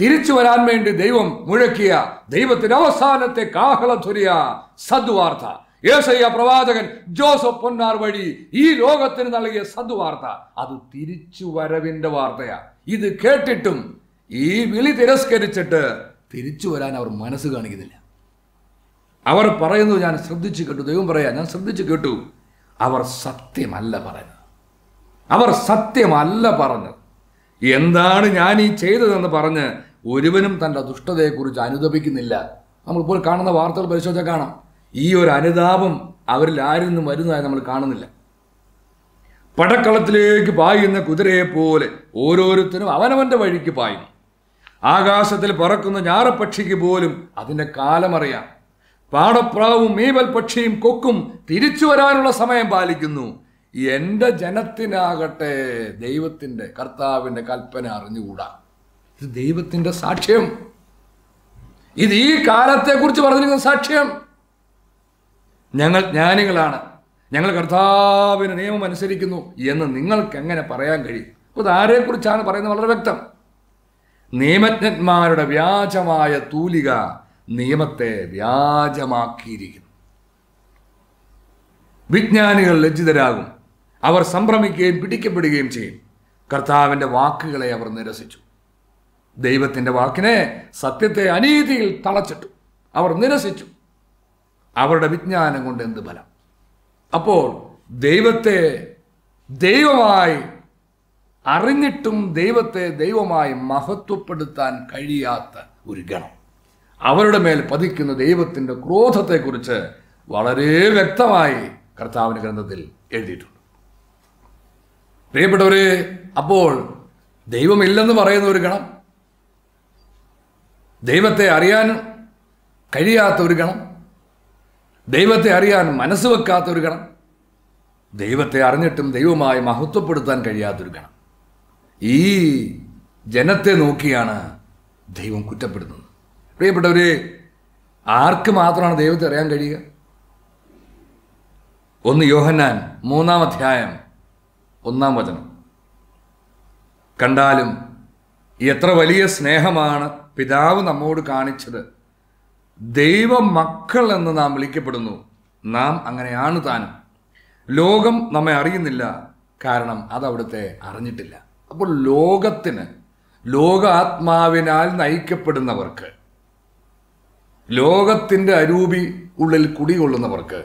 തിരിച്ചു വരാൻ വേണ്ടി ദൈവം മുഴക്കിയ ദൈവത്തിന്റെ അവസാനത്തെ കാഹളധ്വരിയ സദ്വാർത്ത ഏസയ്യ പ്രവാചകൻ ജോസഫ് പൊന്നാർ വഴി ഈ ലോകത്തിന് നൽകിയ സദ്വാർത്ത അത് തിരിച്ചു വരവിന്റെ വാർത്തയാ ഇത് കേട്ടിട്ടും ഈ വിളി തിരസ്കരിച്ചിട്ട് തിരിച്ചു വരാൻ അവർ മനസ്സ് കാണിക്കുന്നില്ല അവർ പറയുന്നത് ഞാൻ ശ്രദ്ധിച്ചു കേട്ടു ദൈവം പറയാ ഞാൻ ശ്രദ്ധിച്ചു കേട്ടു അവർ സത്യമല്ല പറഞ്ഞത് അവർ സത്യമല്ല പറഞ്ഞത് എന്താണ് ഞാൻ ഈ ചെയ്തതെന്ന് പറഞ്ഞ് ഒരുവനും തൻ്റെ ദുഷ്ടതയെക്കുറിച്ച് അനുദപിക്കുന്നില്ല നമ്മളിപ്പോൾ കാണുന്ന വാർത്തകൾ പരിശോധിച്ചാൽ കാണാം ഈ ഒരു അനുതാപം അവരിൽ ആരിൽ നിന്നും വരുന്നതായി നമ്മൾ കാണുന്നില്ല പടക്കളത്തിലേക്ക് പായുന്ന കുതിരയെപ്പോലെ ഓരോരുത്തരും അവനവൻ്റെ വഴിക്ക് പായുന്നു ആകാശത്തിൽ പറക്കുന്ന ഞാറപ്പക്ഷിക്ക് പോലും അതിൻ്റെ കാലമറിയാം പാടപ്രാവും മീവൽ പക്ഷിയും കൊക്കും തിരിച്ചു വരാനുള്ള സമയം പാലിക്കുന്നു എൻ്റെ ജനത്തിനാകട്ടെ ദൈവത്തിൻ്റെ കർത്താവിൻ്റെ കൽപ്പന അറിഞ്ഞുകൂടാ ഇത് ദൈവത്തിൻ്റെ സാക്ഷ്യം ഇത് ഈ കാലത്തെക്കുറിച്ച് പറഞ്ഞിരിക്കുന്ന സാക്ഷ്യം ഞങ്ങൾ ജ്ഞാനികളാണ് ഞങ്ങൾ കർത്താവിന് നിയമം അനുസരിക്കുന്നു എന്ന് നിങ്ങൾക്ക് എങ്ങനെ പറയാൻ കഴിയും അപ്പോൾ ആരെക്കുറിച്ചാണ് പറയുന്നത് വളരെ വ്യക്തം നിയമജ്ഞന്മാരുടെ വ്യാജമായ തൂലിക നിയമത്തെ വ്യാജമാക്കിയിരിക്കുന്നു വിജ്ഞാനികൾ ലജ്ജിതരാകും അവർ സംഭ്രമിക്കുകയും പിടിക്കപ്പെടുകയും ചെയ്യും കർത്താവിൻ്റെ വാക്കുകളെ അവർ നിരസിച്ചു ദൈവത്തിൻ്റെ വാക്കിനെ സത്യത്തെ അനീതിയിൽ തളച്ചിട്ടു അവർ നിരസിച്ചു അവരുടെ വിജ്ഞാനം കൊണ്ട് എന്ത് ഫലം അപ്പോൾ ദൈവത്തെ ദൈവമായി അറിഞ്ഞിട്ടും ദൈവത്തെ ദൈവമായി മഹത്വപ്പെടുത്താൻ കഴിയാത്ത ഒരു ഗണം അവരുടെ മേൽ പതിക്കുന്ന ദൈവത്തിൻ്റെ ക്രോധത്തെക്കുറിച്ച് വളരെ വ്യക്തമായി കർത്താവിൻ്റെ ഗ്രന്ഥത്തിൽ എഴുതിയിട്ടുണ്ട് പ്രിയപ്പെട്ടവരെ അപ്പോൾ ദൈവമില്ലെന്ന് പറയുന്ന ഒരു ഗണം ദൈവത്തെ അറിയാൻ കഴിയാത്ത ഒരു ഗണം ദൈവത്തെ അറിയാൻ മനസ്സ് വെക്കാത്ത ഒരു ഗണം ദൈവത്തെ അറിഞ്ഞിട്ടും ദൈവമായി മഹത്വപ്പെടുത്താൻ കഴിയാത്തൊരു ഗണം ഈ ജനത്തെ നോക്കിയാണ് ദൈവം കുറ്റപ്പെടുന്നത് പ്രിയപ്പെട്ടവരെ ആർക്ക് മാത്രമാണ് ദൈവത്തെ അറിയാൻ കഴിയുക ഒന്ന് യോഹന്നാൻ മൂന്നാം അധ്യായം ഒന്നാം വചനം കണ്ടാലും എത്ര വലിയ സ്നേഹമാണ് പിതാവ് നമ്മോട് കാണിച്ചത് ദൈവ മക്കൾ എന്ന് നാം വിളിക്കപ്പെടുന്നു നാം അങ്ങനെയാണ് താനും ലോകം നമ്മെ അറിയുന്നില്ല കാരണം അതവിടുത്തെ അറിഞ്ഞിട്ടില്ല അപ്പോൾ ലോകത്തിന് ലോകാത്മാവിനാൽ നയിക്കപ്പെടുന്നവർക്ക് ലോകത്തിൻ്റെ അരൂപി ഉള്ളിൽ കുടികൊള്ളുന്നവർക്ക്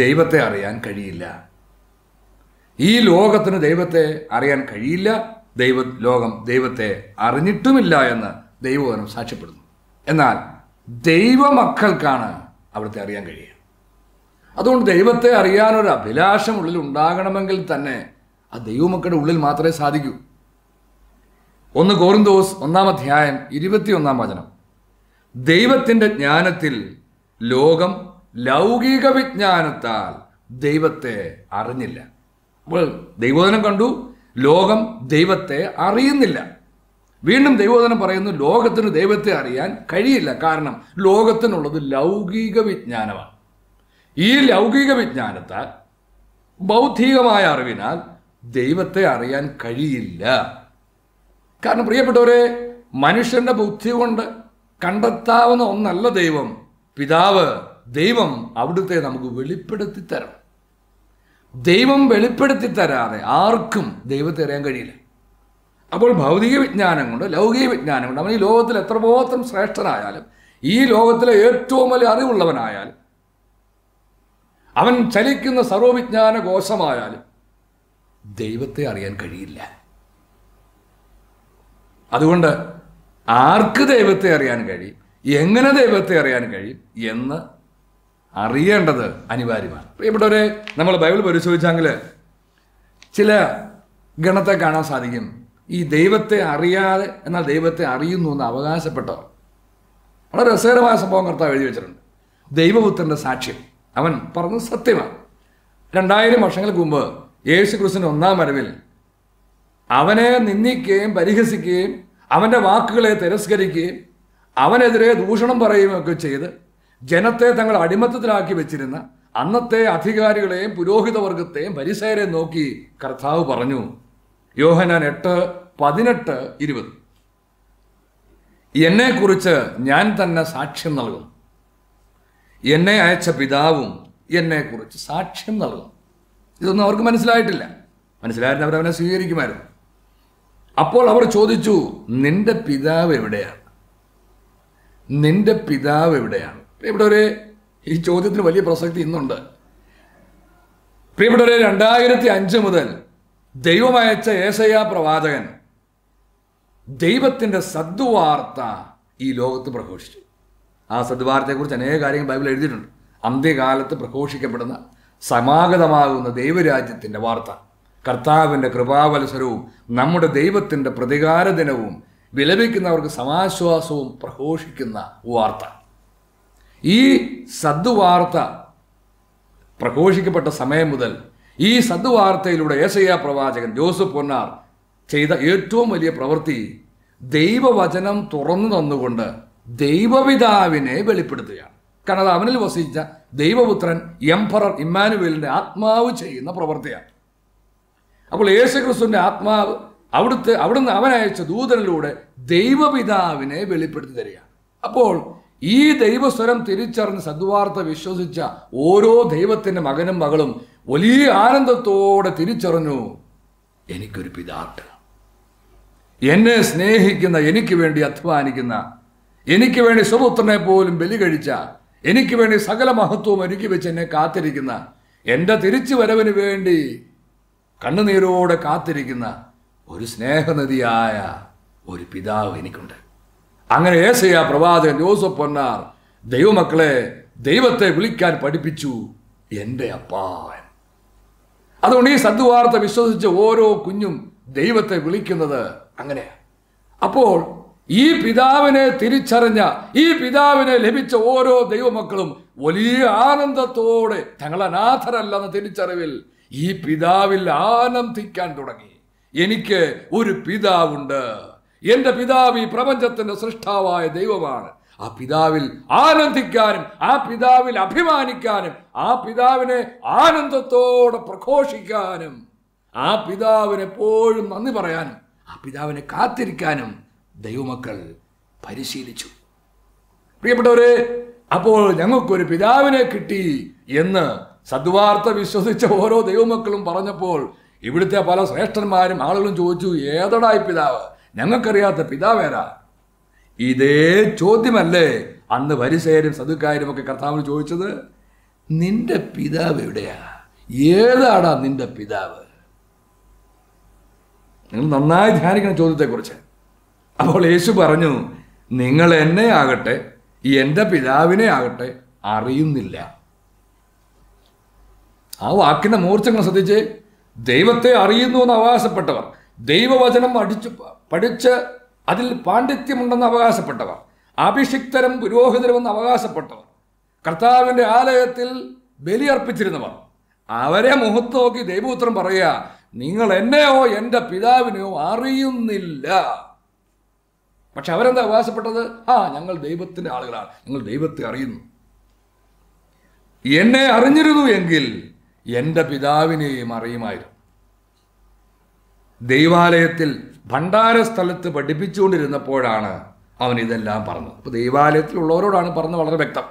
ദൈവത്തെ അറിയാൻ കഴിയില്ല ഈ ലോകത്തിന് ദൈവത്തെ അറിയാൻ കഴിയില്ല ദൈവ ലോകം ദൈവത്തെ അറിഞ്ഞിട്ടുമില്ല എന്ന് ദൈവവചനം സാക്ഷ്യപ്പെടുന്നു എന്നാൽ ദൈവമക്കൾക്കാണ് അവിടുത്തെ അറിയാൻ കഴിയുക അതുകൊണ്ട് ദൈവത്തെ അറിയാനൊരു അഭിലാഷം ഉള്ളിൽ ഉണ്ടാകണമെങ്കിൽ തന്നെ ആ ദൈവമക്കളുടെ ഉള്ളിൽ മാത്രമേ സാധിക്കൂ ഒന്ന് കോറിന്തോസ് ഒന്നാം അധ്യായം ഇരുപത്തിയൊന്നാം വചനം ദൈവത്തിൻ്റെ ജ്ഞാനത്തിൽ ലോകം ലൗകിക വിജ്ഞാനത്താൽ ദൈവത്തെ അറിഞ്ഞില്ല അപ്പോൾ ദൈവോധനം കണ്ടു ലോകം ദൈവത്തെ അറിയുന്നില്ല വീണ്ടും ദൈവോധനം പറയുന്നു ലോകത്തിന് ദൈവത്തെ അറിയാൻ കഴിയില്ല കാരണം ലോകത്തിനുള്ളത് ലൗകിക വിജ്ഞാനമാണ് ഈ ലൗകിക വിജ്ഞാനത്താൽ ബൗദ്ധികമായ അറിവിനാൽ ദൈവത്തെ അറിയാൻ കഴിയില്ല കാരണം പ്രിയപ്പെട്ടവരെ മനുഷ്യൻ്റെ ബുദ്ധി കൊണ്ട് കണ്ടെത്താവുന്ന ഒന്നല്ല ദൈവം പിതാവ് ദൈവം അവിടുത്തെ നമുക്ക് വെളിപ്പെടുത്തി തരണം ദൈവം വെളിപ്പെടുത്തി തരാതെ ആർക്കും ദൈവത്തെ അറിയാൻ കഴിയില്ല അപ്പോൾ ഭൗതിക വിജ്ഞാനം കൊണ്ട് ലൗകിക വിജ്ഞാനം കൊണ്ട് അവൻ ഈ ലോകത്തിൽ എത്രമാത്രം ശ്രേഷ്ഠനായാലും ഈ ലോകത്തിലെ ഏറ്റവും വലിയ അറിവുള്ളവനായാലും അവൻ ചലിക്കുന്ന സർവവിജ്ഞാന കോശമായാലും ദൈവത്തെ അറിയാൻ കഴിയില്ല അതുകൊണ്ട് ആർക്ക് ദൈവത്തെ അറിയാൻ കഴിയും എങ്ങനെ ദൈവത്തെ അറിയാൻ കഴിയും എന്ന് അറിയേണ്ടത് അനിവാര്യമാണ് പ്രിയപ്പെട്ടവരെ നമ്മൾ ബൈബിൾ പരിശോധിച്ചെങ്കിൽ ചില ഗണത്തെ കാണാൻ സാധിക്കും ഈ ദൈവത്തെ അറിയാതെ എന്നാൽ ദൈവത്തെ അറിയുന്നു എന്ന് അവകാശപ്പെട്ടവർ വളരെ രസകരമായ സംഭവം കർത്താവ് എഴുതി വെച്ചിട്ടുണ്ട് ദൈവപുത്രൻ്റെ സാക്ഷ്യം അവൻ പറഞ്ഞത് സത്യമാണ് രണ്ടായിരം വർഷങ്ങൾക്ക് മുമ്പ് യേശു ക്രിസ്തുവിൻ്റെ ഒന്നാം വരവിൽ അവനെ നിന്ദിക്കുകയും പരിഹസിക്കുകയും അവൻ്റെ വാക്കുകളെ തിരസ്കരിക്കുകയും അവനെതിരെ ദൂഷണം പറയുകയൊക്കെ ചെയ്ത് ജനത്തെ തങ്ങൾ അടിമത്തത്തിലാക്കി വെച്ചിരുന്ന അന്നത്തെ അധികാരികളെയും പുരോഹിതവർഗത്തെയും പരിസേരെ നോക്കി കർത്താവ് പറഞ്ഞു യോഹനാൻ എട്ട് പതിനെട്ട് ഇരുപത് എന്നെക്കുറിച്ച് ഞാൻ തന്നെ സാക്ഷ്യം നൽകും എന്നെ അയച്ച പിതാവും എന്നെക്കുറിച്ച് സാക്ഷ്യം നൽകും ഇതൊന്നും അവർക്ക് മനസ്സിലായിട്ടില്ല മനസ്സിലായിരുന്നു അവരവനെ സ്വീകരിക്കുമായിരുന്നു അപ്പോൾ അവർ ചോദിച്ചു നിന്റെ പിതാവ് എവിടെയാണ് നിന്റെ പിതാവ് എവിടെയാണ് പ്രിയപ്പെട്ടവരെ ഈ ചോദ്യത്തിന് വലിയ പ്രസക്തി ഇന്നുണ്ട് പ്രിയപ്പെട്ടവരെ രണ്ടായിരത്തി അഞ്ച് മുതൽ ദൈവമയച്ച ഏസയ പ്രവാചകൻ ദൈവത്തിൻ്റെ സദ്വാർത്ത ഈ ലോകത്ത് പ്രഘോഷിച്ചു ആ സദ്വാർത്തയെക്കുറിച്ച് അനേക കാര്യങ്ങൾ ബൈബിൾ എഴുതിയിട്ടുണ്ട് അന്ത്യകാലത്ത് പ്രഘോഷിക്കപ്പെടുന്ന സമാഗതമാകുന്ന ദൈവരാജ്യത്തിൻ്റെ വാർത്ത കർത്താവിൻ്റെ കൃപാവത്സരവും നമ്മുടെ ദൈവത്തിൻ്റെ പ്രതികാര ദിനവും വിലപിക്കുന്നവർക്ക് സമാശ്വാസവും പ്രഘോഷിക്കുന്ന വാർത്ത ഈ സദ്വാർത്ത പ്രഘോഷിക്കപ്പെട്ട സമയം മുതൽ ഈ സദ്വാർത്തയിലൂടെ ഏസയ്യ പ്രവാചകൻ ജോസഫ് പൊന്നാർ ചെയ്ത ഏറ്റവും വലിയ പ്രവൃത്തി ദൈവവചനം തുറന്നു തന്നുകൊണ്ട് ദൈവപിതാവിനെ വെളിപ്പെടുത്തുകയാണ് കാരണം അത് അവനിൽ വസിച്ച ദൈവപുത്രൻ എംപറർ ഇമ്മാനുവേലിൻ്റെ ആത്മാവ് ചെയ്യുന്ന പ്രവൃത്തിയാണ് അപ്പോൾ യേശുക്രിസ്തുവിൻ്റെ ആത്മാവ് അവിടുത്തെ അവിടുന്ന് അവനയച്ച ദൂതനിലൂടെ ദൈവപിതാവിനെ വെളിപ്പെടുത്തി തരികയാണ് അപ്പോൾ ഈ ദൈവസ്വരം തിരിച്ചറിഞ്ഞ് സദ്വാർത്ത വിശ്വസിച്ച ഓരോ ദൈവത്തിൻ്റെ മകനും മകളും വലിയ ആനന്ദത്തോടെ തിരിച്ചറിഞ്ഞു എനിക്കൊരു പിതാട്ട് എന്നെ സ്നേഹിക്കുന്ന എനിക്ക് വേണ്ടി അധ്വാനിക്കുന്ന എനിക്ക് വേണ്ടി സ്വപുത്രനെ പോലും ബലി കഴിച്ച എനിക്ക് വേണ്ടി സകല മഹത്വവും ഒരുക്കി വെച്ച് എന്നെ കാത്തിരിക്കുന്ന എൻ്റെ തിരിച്ചു വരവിന് വേണ്ടി കണ്ണുനീരോടെ കാത്തിരിക്കുന്ന ഒരു സ്നേഹനദിയായ ഒരു പിതാവ് എനിക്കുണ്ട് അങ്ങനെ ഏസയ പ്രവാചകൻ ജോസഫ് പൊന്നാർ ദൈവമക്കളെ ദൈവത്തെ വിളിക്കാൻ പഠിപ്പിച്ചു എൻ്റെ അപ്പാവൻ അതുകൊണ്ട് ഈ സദ്വാർത്ത വിശ്വസിച്ച് ഓരോ കുഞ്ഞും ദൈവത്തെ വിളിക്കുന്നത് അങ്ങനെയാണ് അപ്പോൾ ഈ പിതാവിനെ തിരിച്ചറിഞ്ഞ ഈ പിതാവിനെ ലഭിച്ച ഓരോ ദൈവമക്കളും വലിയ ആനന്ദത്തോടെ തങ്ങൾ അനാഥരല്ലെന്ന തിരിച്ചറിവിൽ ഈ പിതാവിൽ ആനന്ദിക്കാൻ തുടങ്ങി എനിക്ക് ഒരു പിതാവുണ്ട് എൻ്റെ പിതാവ് ഈ പ്രപഞ്ചത്തിൻ്റെ സൃഷ്ടാവായ ദൈവമാണ് ആ പിതാവിൽ ആനന്ദിക്കാനും ആ പിതാവിൽ അഭിമാനിക്കാനും ആ പിതാവിനെ ആനന്ദത്തോടെ പ്രഘോഷിക്കാനും ആ പിതാവിനെപ്പോഴും എപ്പോഴും നന്ദി പറയാനും ആ പിതാവിനെ കാത്തിരിക്കാനും ദൈവമക്കൾ പരിശീലിച്ചു പ്രിയപ്പെട്ടവരെ അപ്പോൾ ഞങ്ങൾക്കൊരു പിതാവിനെ കിട്ടി എന്ന് സദ്വാർത്ത വിശ്വസിച്ച ഓരോ ദൈവമക്കളും പറഞ്ഞപ്പോൾ ഇവിടുത്തെ പല ശ്രേഷ്ഠന്മാരും ആളുകളും ചോദിച്ചു ഏതടായി പിതാവ് ഞങ്ങൾക്കറിയാത്ത പിതാവേരാ ഇതേ ചോദ്യമല്ലേ അന്ന് വരിസേരും സദുക്കാരും ഒക്കെ കർത്താവിന് ചോദിച്ചത് നിന്റെ പിതാവ് എവിടെയാ ഏതാടാ നിന്റെ പിതാവ് നിങ്ങൾ നന്നായി ധ്യാനിക്കണം ചോദ്യത്തെക്കുറിച്ച് അപ്പോൾ യേശു പറഞ്ഞു നിങ്ങൾ എന്നെ ആകട്ടെ എൻ്റെ പിതാവിനെ ആകട്ടെ അറിയുന്നില്ല ആ വാക്കിൻ്റെ മൂർച്ചങ്ങൾ ശ്രദ്ധിച്ച് ദൈവത്തെ അറിയുന്നു എന്ന് അവകാശപ്പെട്ടവർ ദൈവവചനം അടിച്ച് പഠിച്ച് അതിൽ പാണ്ഡിത്യമുണ്ടെന്ന് അവകാശപ്പെട്ടവർ അഭിഷിക്തരും പുരോഹിതരുമെന്ന് അവകാശപ്പെട്ടവർ കർത്താവിൻ്റെ ആലയത്തിൽ ബലിയർപ്പിച്ചിരുന്നവർ അവരെ മുഖത്ത് നോക്കി ദൈവപുത്രം പറയുക നിങ്ങൾ എന്നെയോ എൻ്റെ പിതാവിനെയോ അറിയുന്നില്ല പക്ഷെ അവരെന്താ അവകാശപ്പെട്ടത് ആ ഞങ്ങൾ ദൈവത്തിൻ്റെ ആളുകളാണ് ഞങ്ങൾ ദൈവത്തെ അറിയുന്നു എന്നെ അറിഞ്ഞിരുന്നു എങ്കിൽ എൻ്റെ പിതാവിനെയും അറിയുമായിരുന്നു ദൈവാലയത്തിൽ ഭണ്ഡാര സ്ഥലത്ത് പഠിപ്പിച്ചുകൊണ്ടിരുന്നപ്പോഴാണ് അവൻ ഇതെല്ലാം പറഞ്ഞത് അപ്പോൾ ദൈവാലയത്തിലുള്ളവരോടാണ് പറഞ്ഞത് വളരെ വ്യക്തം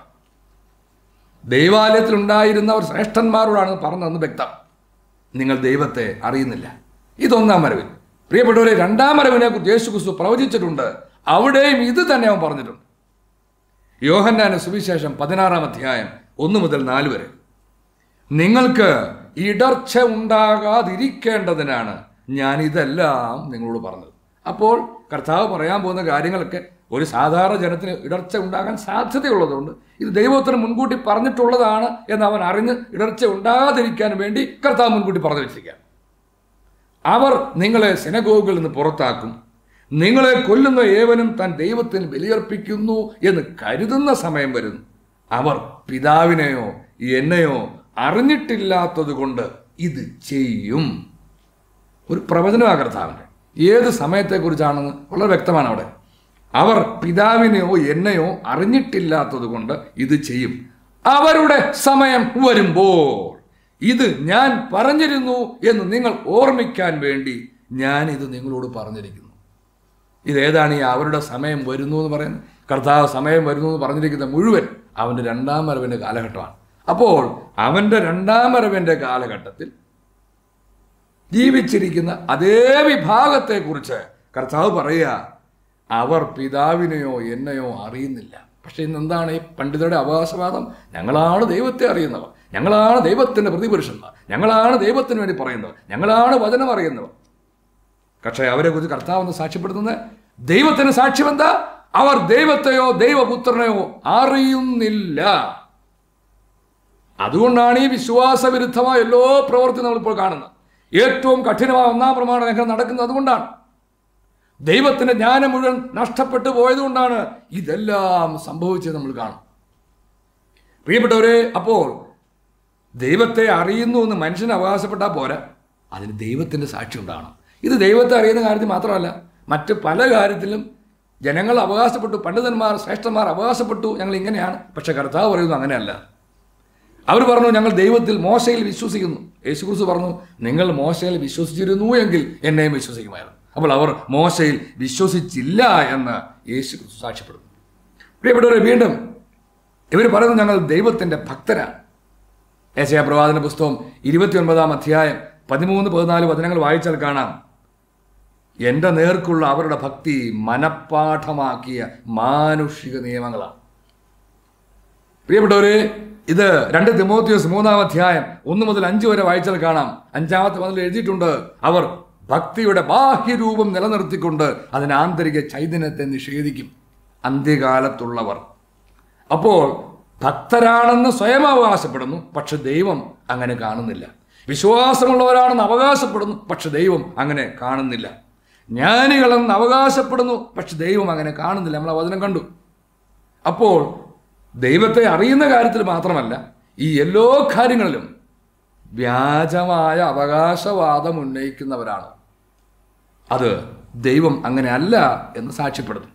ഉണ്ടായിരുന്നവർ ശ്രേഷ്ഠന്മാരോടാണ് പറഞ്ഞതെന്ന് വ്യക്തം നിങ്ങൾ ദൈവത്തെ അറിയുന്നില്ല ഇതൊന്നാം മരവിൽ പ്രിയപ്പെട്ടവരെ രണ്ടാം മരവിനെ കുറിച്ച് യേശു ക്രിസ്തു പ്രവചിച്ചിട്ടുണ്ട് അവിടെയും ഇത് തന്നെ അവൻ പറഞ്ഞിട്ടുണ്ട് യോഹന്നാന സുവിശേഷം പതിനാറാം അധ്യായം ഒന്ന് മുതൽ നാല് വരെ നിങ്ങൾക്ക് ഇടർച്ച ഉണ്ടാകാതിരിക്കേണ്ടതിനാണ് ഞാൻ ഇതെല്ലാം നിങ്ങളോട് പറഞ്ഞത് അപ്പോൾ കർത്താവ് പറയാൻ പോകുന്ന കാര്യങ്ങളൊക്കെ ഒരു സാധാരണ ജനത്തിന് ഇടർച്ച ഉണ്ടാകാൻ സാധ്യതയുള്ളതുകൊണ്ട് ഇത് ദൈവത്തിന് മുൻകൂട്ടി പറഞ്ഞിട്ടുള്ളതാണ് എന്ന് അവൻ അറിഞ്ഞ് ഇടർച്ച ഉണ്ടാകാതിരിക്കാൻ വേണ്ടി കർത്താവ് മുൻകൂട്ടി പറഞ്ഞു വെച്ചിരിക്കുക അവർ നിങ്ങളെ സിനഗോഗിൽ നിന്ന് പുറത്താക്കും നിങ്ങളെ കൊല്ലുന്ന ഏവനും താൻ ദൈവത്തിന് ബലിയർപ്പിക്കുന്നു എന്ന് കരുതുന്ന സമയം വരുന്നു അവർ പിതാവിനെയോ എന്നെയോ അറിഞ്ഞിട്ടില്ലാത്തത് കൊണ്ട് ഇത് ചെയ്യും ഒരു പ്രവചനമാ കർത്താവിൻ്റെ ഏത് സമയത്തെക്കുറിച്ചാണെന്ന് വളരെ വ്യക്തമാണ് അവിടെ അവർ പിതാവിനെയോ എന്നെയോ അറിഞ്ഞിട്ടില്ലാത്തത് കൊണ്ട് ഇത് ചെയ്യും അവരുടെ സമയം വരുമ്പോൾ ഇത് ഞാൻ പറഞ്ഞിരുന്നു എന്ന് നിങ്ങൾ ഓർമ്മിക്കാൻ വേണ്ടി ഞാൻ ഇത് നിങ്ങളോട് പറഞ്ഞിരിക്കുന്നു ഇതേതാണ് ഈ അവരുടെ സമയം വരുന്നു എന്ന് പറയുന്നത് കർത്താവ് സമയം വരുന്നു എന്ന് പറഞ്ഞിരിക്കുന്ന മുഴുവൻ അവൻ്റെ രണ്ടാം വരവിൻ്റെ കാലഘട്ടമാണ് അപ്പോൾ അവൻ്റെ രണ്ടാം കാലഘട്ടത്തിൽ ജീവിച്ചിരിക്കുന്ന അതേ വിഭാഗത്തെക്കുറിച്ച് കർത്താവ് പറയുക അവർ പിതാവിനെയോ എന്നെയോ അറിയുന്നില്ല പക്ഷേ ഇന്ന് എന്താണ് ഈ പണ്ഡിതരുടെ അവകാശവാദം ഞങ്ങളാണ് ദൈവത്തെ അറിയുന്നവർ ഞങ്ങളാണ് ദൈവത്തിൻ്റെ പ്രതിപുരുഷന്മാർ ഞങ്ങളാണ് ദൈവത്തിന് വേണ്ടി പറയുന്നവർ ഞങ്ങളാണ് വചനം അറിയുന്നവർ പക്ഷേ അവരെക്കുറിച്ച് കർത്താവ് എന്ന് സാക്ഷ്യപ്പെടുത്തുന്നത് ദൈവത്തിന് സാക്ഷ്യമെന്താ അവർ ദൈവത്തെയോ ദൈവപുത്രനെയോ അറിയുന്നില്ല അതുകൊണ്ടാണ് ഈ വിശ്വാസവിരുദ്ധമായ എല്ലോ പ്രവർത്തി നമ്മളിപ്പോൾ കാണുന്നത് ഏറ്റവും കഠിനമായ ഒന്നാം പ്രമാണ ലംഘനം നടക്കുന്നത് അതുകൊണ്ടാണ് ദൈവത്തിൻ്റെ ജ്ഞാനം മുഴുവൻ നഷ്ടപ്പെട്ടു പോയതുകൊണ്ടാണ് ഇതെല്ലാം സംഭവിച്ചത് നമ്മൾ കാണും പ്രിയപ്പെട്ടവരെ അപ്പോൾ ദൈവത്തെ അറിയുന്നു എന്ന് മനുഷ്യന് അവകാശപ്പെട്ടാൽ പോരാ അതിന് ദൈവത്തിൻ്റെ സാക്ഷി ഉണ്ടാകണം ഇത് ദൈവത്തെ അറിയുന്ന കാര്യത്തിൽ മാത്രമല്ല മറ്റ് പല കാര്യത്തിലും ജനങ്ങൾ അവകാശപ്പെട്ടു പണ്ഡിതന്മാർ ശ്രേഷ്ഠന്മാർ അവകാശപ്പെട്ടു ഞങ്ങൾ ഇങ്ങനെയാണ് പക്ഷേ കർത്താവ് പറയുന്നു അങ്ങനെയല്ല അവർ പറഞ്ഞു ഞങ്ങൾ ദൈവത്തിൽ മോശയിൽ വിശ്വസിക്കുന്നു യേശു ക്രിസ്തു പറഞ്ഞു നിങ്ങൾ മോശയിൽ വിശ്വസിച്ചിരുന്നു എങ്കിൽ എന്നെയും വിശ്വസിക്കുമായിരുന്നു അപ്പോൾ അവർ മോശയിൽ വിശ്വസിച്ചില്ല എന്ന് യേശു ക്രിസ്തു സാക്ഷ്യപ്പെടുന്നു പ്രിയപ്പെട്ടവരെ വീണ്ടും ഇവർ പറയുന്നു ഞങ്ങൾ ദൈവത്തിൻ്റെ ഭക്തരാണ് ഏശയ പ്രവാചന പുസ്തകം ഒൻപതാം അധ്യായം പതിമൂന്ന് പതിനാല് വചനങ്ങൾ വായിച്ചാൽ കാണാം എൻ്റെ നേർക്കുള്ള അവരുടെ ഭക്തി മനപ്പാഠമാക്കിയ മാനുഷിക നിയമങ്ങളാണ് പ്രിയപ്പെട്ടവരെ ഇത് രണ്ട് തിമോത്തിയോസ് മൂന്നാം അധ്യായം ഒന്നു മുതൽ അഞ്ചു വരെ വായിച്ചാൽ കാണാം അഞ്ചാമത്തെ മുതൽ എഴുതിയിട്ടുണ്ട് അവർ ഭക്തിയുടെ ബാഹ്യരൂപം നിലനിർത്തിക്കൊണ്ട് അതിന് ആന്തരിക ചൈതന്യത്തെ നിഷേധിക്കും അന്ത്യകാലത്തുള്ളവർ അപ്പോൾ ഭക്തരാണെന്ന് സ്വയം അവകാശപ്പെടുന്നു പക്ഷെ ദൈവം അങ്ങനെ കാണുന്നില്ല വിശ്വാസമുള്ളവരാണെന്ന് അവകാശപ്പെടുന്നു പക്ഷെ ദൈവം അങ്ങനെ കാണുന്നില്ല ജ്ഞാനികളെന്ന് അവകാശപ്പെടുന്നു പക്ഷെ ദൈവം അങ്ങനെ കാണുന്നില്ല നമ്മൾ വചനം കണ്ടു അപ്പോൾ ദൈവത്തെ അറിയുന്ന കാര്യത്തിൽ മാത്രമല്ല ഈ എല്ലാ കാര്യങ്ങളിലും വ്യാജമായ അവകാശവാദം ഉന്നയിക്കുന്നവരാണ് അത് ദൈവം അങ്ങനെ അല്ല എന്ന് സാക്ഷ്യപ്പെടുന്നു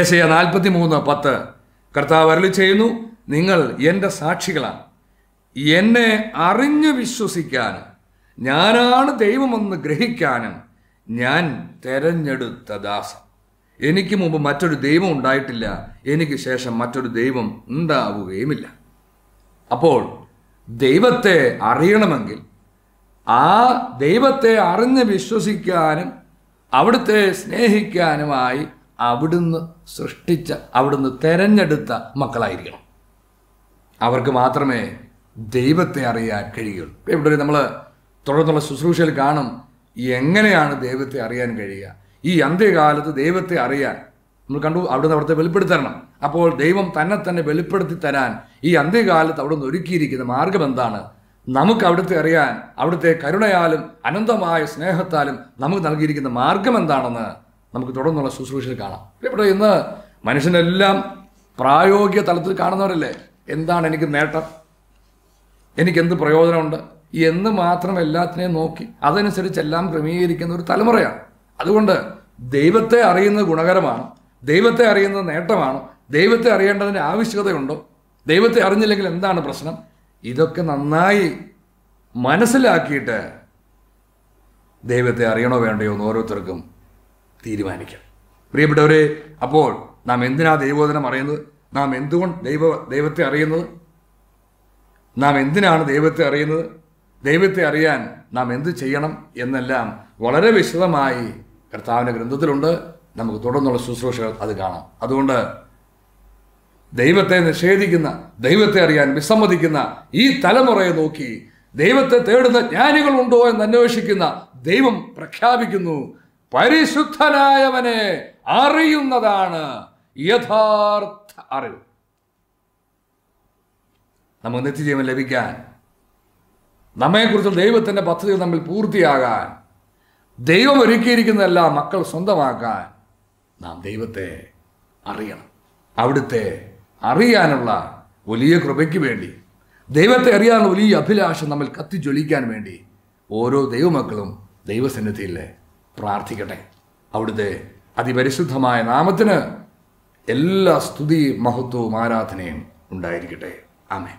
ഏശയ നാൽപ്പത്തി മൂന്ന് പത്ത് കർത്താവ് അരളി ചെയ്യുന്നു നിങ്ങൾ എൻ്റെ സാക്ഷികളാണ് എന്നെ അറിഞ്ഞു വിശ്വസിക്കാനും ഞാനാണ് ദൈവമെന്ന് ഗ്രഹിക്കാനും ഞാൻ തെരഞ്ഞെടുത്ത ദാസൻ എനിക്ക് മുമ്പ് മറ്റൊരു ദൈവം ഉണ്ടായിട്ടില്ല എനിക്ക് ശേഷം മറ്റൊരു ദൈവം ഉണ്ടാവുകയുമില്ല അപ്പോൾ ദൈവത്തെ അറിയണമെങ്കിൽ ആ ദൈവത്തെ അറിഞ്ഞ് വിശ്വസിക്കാനും അവിടുത്തെ സ്നേഹിക്കാനുമായി അവിടുന്ന് സൃഷ്ടിച്ച അവിടുന്ന് തെരഞ്ഞെടുത്ത മക്കളായിരിക്കണം അവർക്ക് മാത്രമേ ദൈവത്തെ അറിയാൻ കഴിയുള്ളൂ ഇവിടെ നമ്മൾ തുടർന്നുള്ള ശുശ്രൂഷയിൽ കാണും എങ്ങനെയാണ് ദൈവത്തെ അറിയാൻ കഴിയുക ഈ അന്ത്യകാലത്ത് ദൈവത്തെ അറിയാൻ നമ്മൾ കണ്ടു അവിടുന്ന് അവിടുത്തെ വെളിപ്പെടുത്തരണം അപ്പോൾ ദൈവം തന്നെ തന്നെ വെളിപ്പെടുത്തി തരാൻ ഈ അന്ത്യകാലത്ത് അവിടുന്ന് ഒരുക്കിയിരിക്കുന്ന മാർഗം എന്താണ് നമുക്ക് അവിടുത്തെ അറിയാൻ അവിടുത്തെ കരുണയാലും അനന്തമായ സ്നേഹത്താലും നമുക്ക് നൽകിയിരിക്കുന്ന മാർഗം എന്താണെന്ന് നമുക്ക് തുടർന്നുള്ള ശുശ്രൂഷയിൽ കാണാം ഇവിടെ ഇന്ന് മനുഷ്യനെല്ലാം പ്രായോഗിക തലത്തിൽ കാണുന്നവരല്ലേ എന്താണ് എനിക്ക് നേട്ടം എനിക്കെന്ത് പ്രയോജനമുണ്ട് എന്ന് മാത്രം എല്ലാത്തിനെയും നോക്കി അതനുസരിച്ച് എല്ലാം ക്രമീകരിക്കുന്ന ഒരു തലമുറയാണ് അതുകൊണ്ട് ദൈവത്തെ അറിയുന്നത് ഗുണകരമാണ് ദൈവത്തെ അറിയുന്നത് നേട്ടമാണോ ദൈവത്തെ അറിയേണ്ടതിൻ്റെ ആവശ്യകതയുണ്ടോ ദൈവത്തെ അറിഞ്ഞില്ലെങ്കിൽ എന്താണ് പ്രശ്നം ഇതൊക്കെ നന്നായി മനസ്സിലാക്കിയിട്ട് ദൈവത്തെ അറിയണോ വേണ്ടയോ എന്ന് ഓരോരുത്തർക്കും തീരുമാനിക്കാം പ്രിയപ്പെട്ടവരെ അപ്പോൾ നാം എന്തിനാ ദൈവോധനം അറിയുന്നത് നാം എന്തുകൊണ്ട് ദൈവ ദൈവത്തെ അറിയുന്നത് നാം എന്തിനാണ് ദൈവത്തെ അറിയുന്നത് ദൈവത്തെ അറിയാൻ നാം എന്ത് ചെയ്യണം എന്നെല്ലാം വളരെ വിശദമായി കർത്താവിൻ്റെ ഗ്രന്ഥത്തിലുണ്ട് നമുക്ക് തുടർന്നുള്ള ശുശ്രൂഷകൾ അത് കാണാം അതുകൊണ്ട് ദൈവത്തെ നിഷേധിക്കുന്ന ദൈവത്തെ അറിയാൻ വിസമ്മതിക്കുന്ന ഈ തലമുറയെ നോക്കി ദൈവത്തെ തേടുന്ന ജ്ഞാനികളുണ്ടോ എന്ന് അന്വേഷിക്കുന്ന ദൈവം പ്രഖ്യാപിക്കുന്നു പരിശുദ്ധനായവനെ അറിയുന്നതാണ് യഥാർത്ഥ അറിവ് നമുക്ക് നിത്യജീവൻ ലഭിക്കാൻ നമ്മെക്കുറിച്ചുള്ള ദൈവത്തിൻ്റെ പദ്ധതികൾ നമ്മൾ പൂർത്തിയാകാൻ ദൈവം ഒരുക്കിയിരിക്കുന്നതെല്ലാം മക്കൾ സ്വന്തമാക്കാൻ നാം ദൈവത്തെ അറിയണം അവിടുത്തെ അറിയാനുള്ള വലിയ കൃപയ്ക്ക് വേണ്ടി ദൈവത്തെ അറിയാനുള്ള വലിയ അഭിലാഷം നമ്മൾ കത്തിജ്വലിക്കാൻ വേണ്ടി ഓരോ ദൈവമക്കളും ദൈവസന്നിധിയിൽ പ്രാർത്ഥിക്കട്ടെ അവിടുത്തെ അതിപരിശുദ്ധമായ നാമത്തിന് എല്ലാ സ്തുതി മഹത്വവും ആരാധനയും ഉണ്ടായിരിക്കട്ടെ ആമേ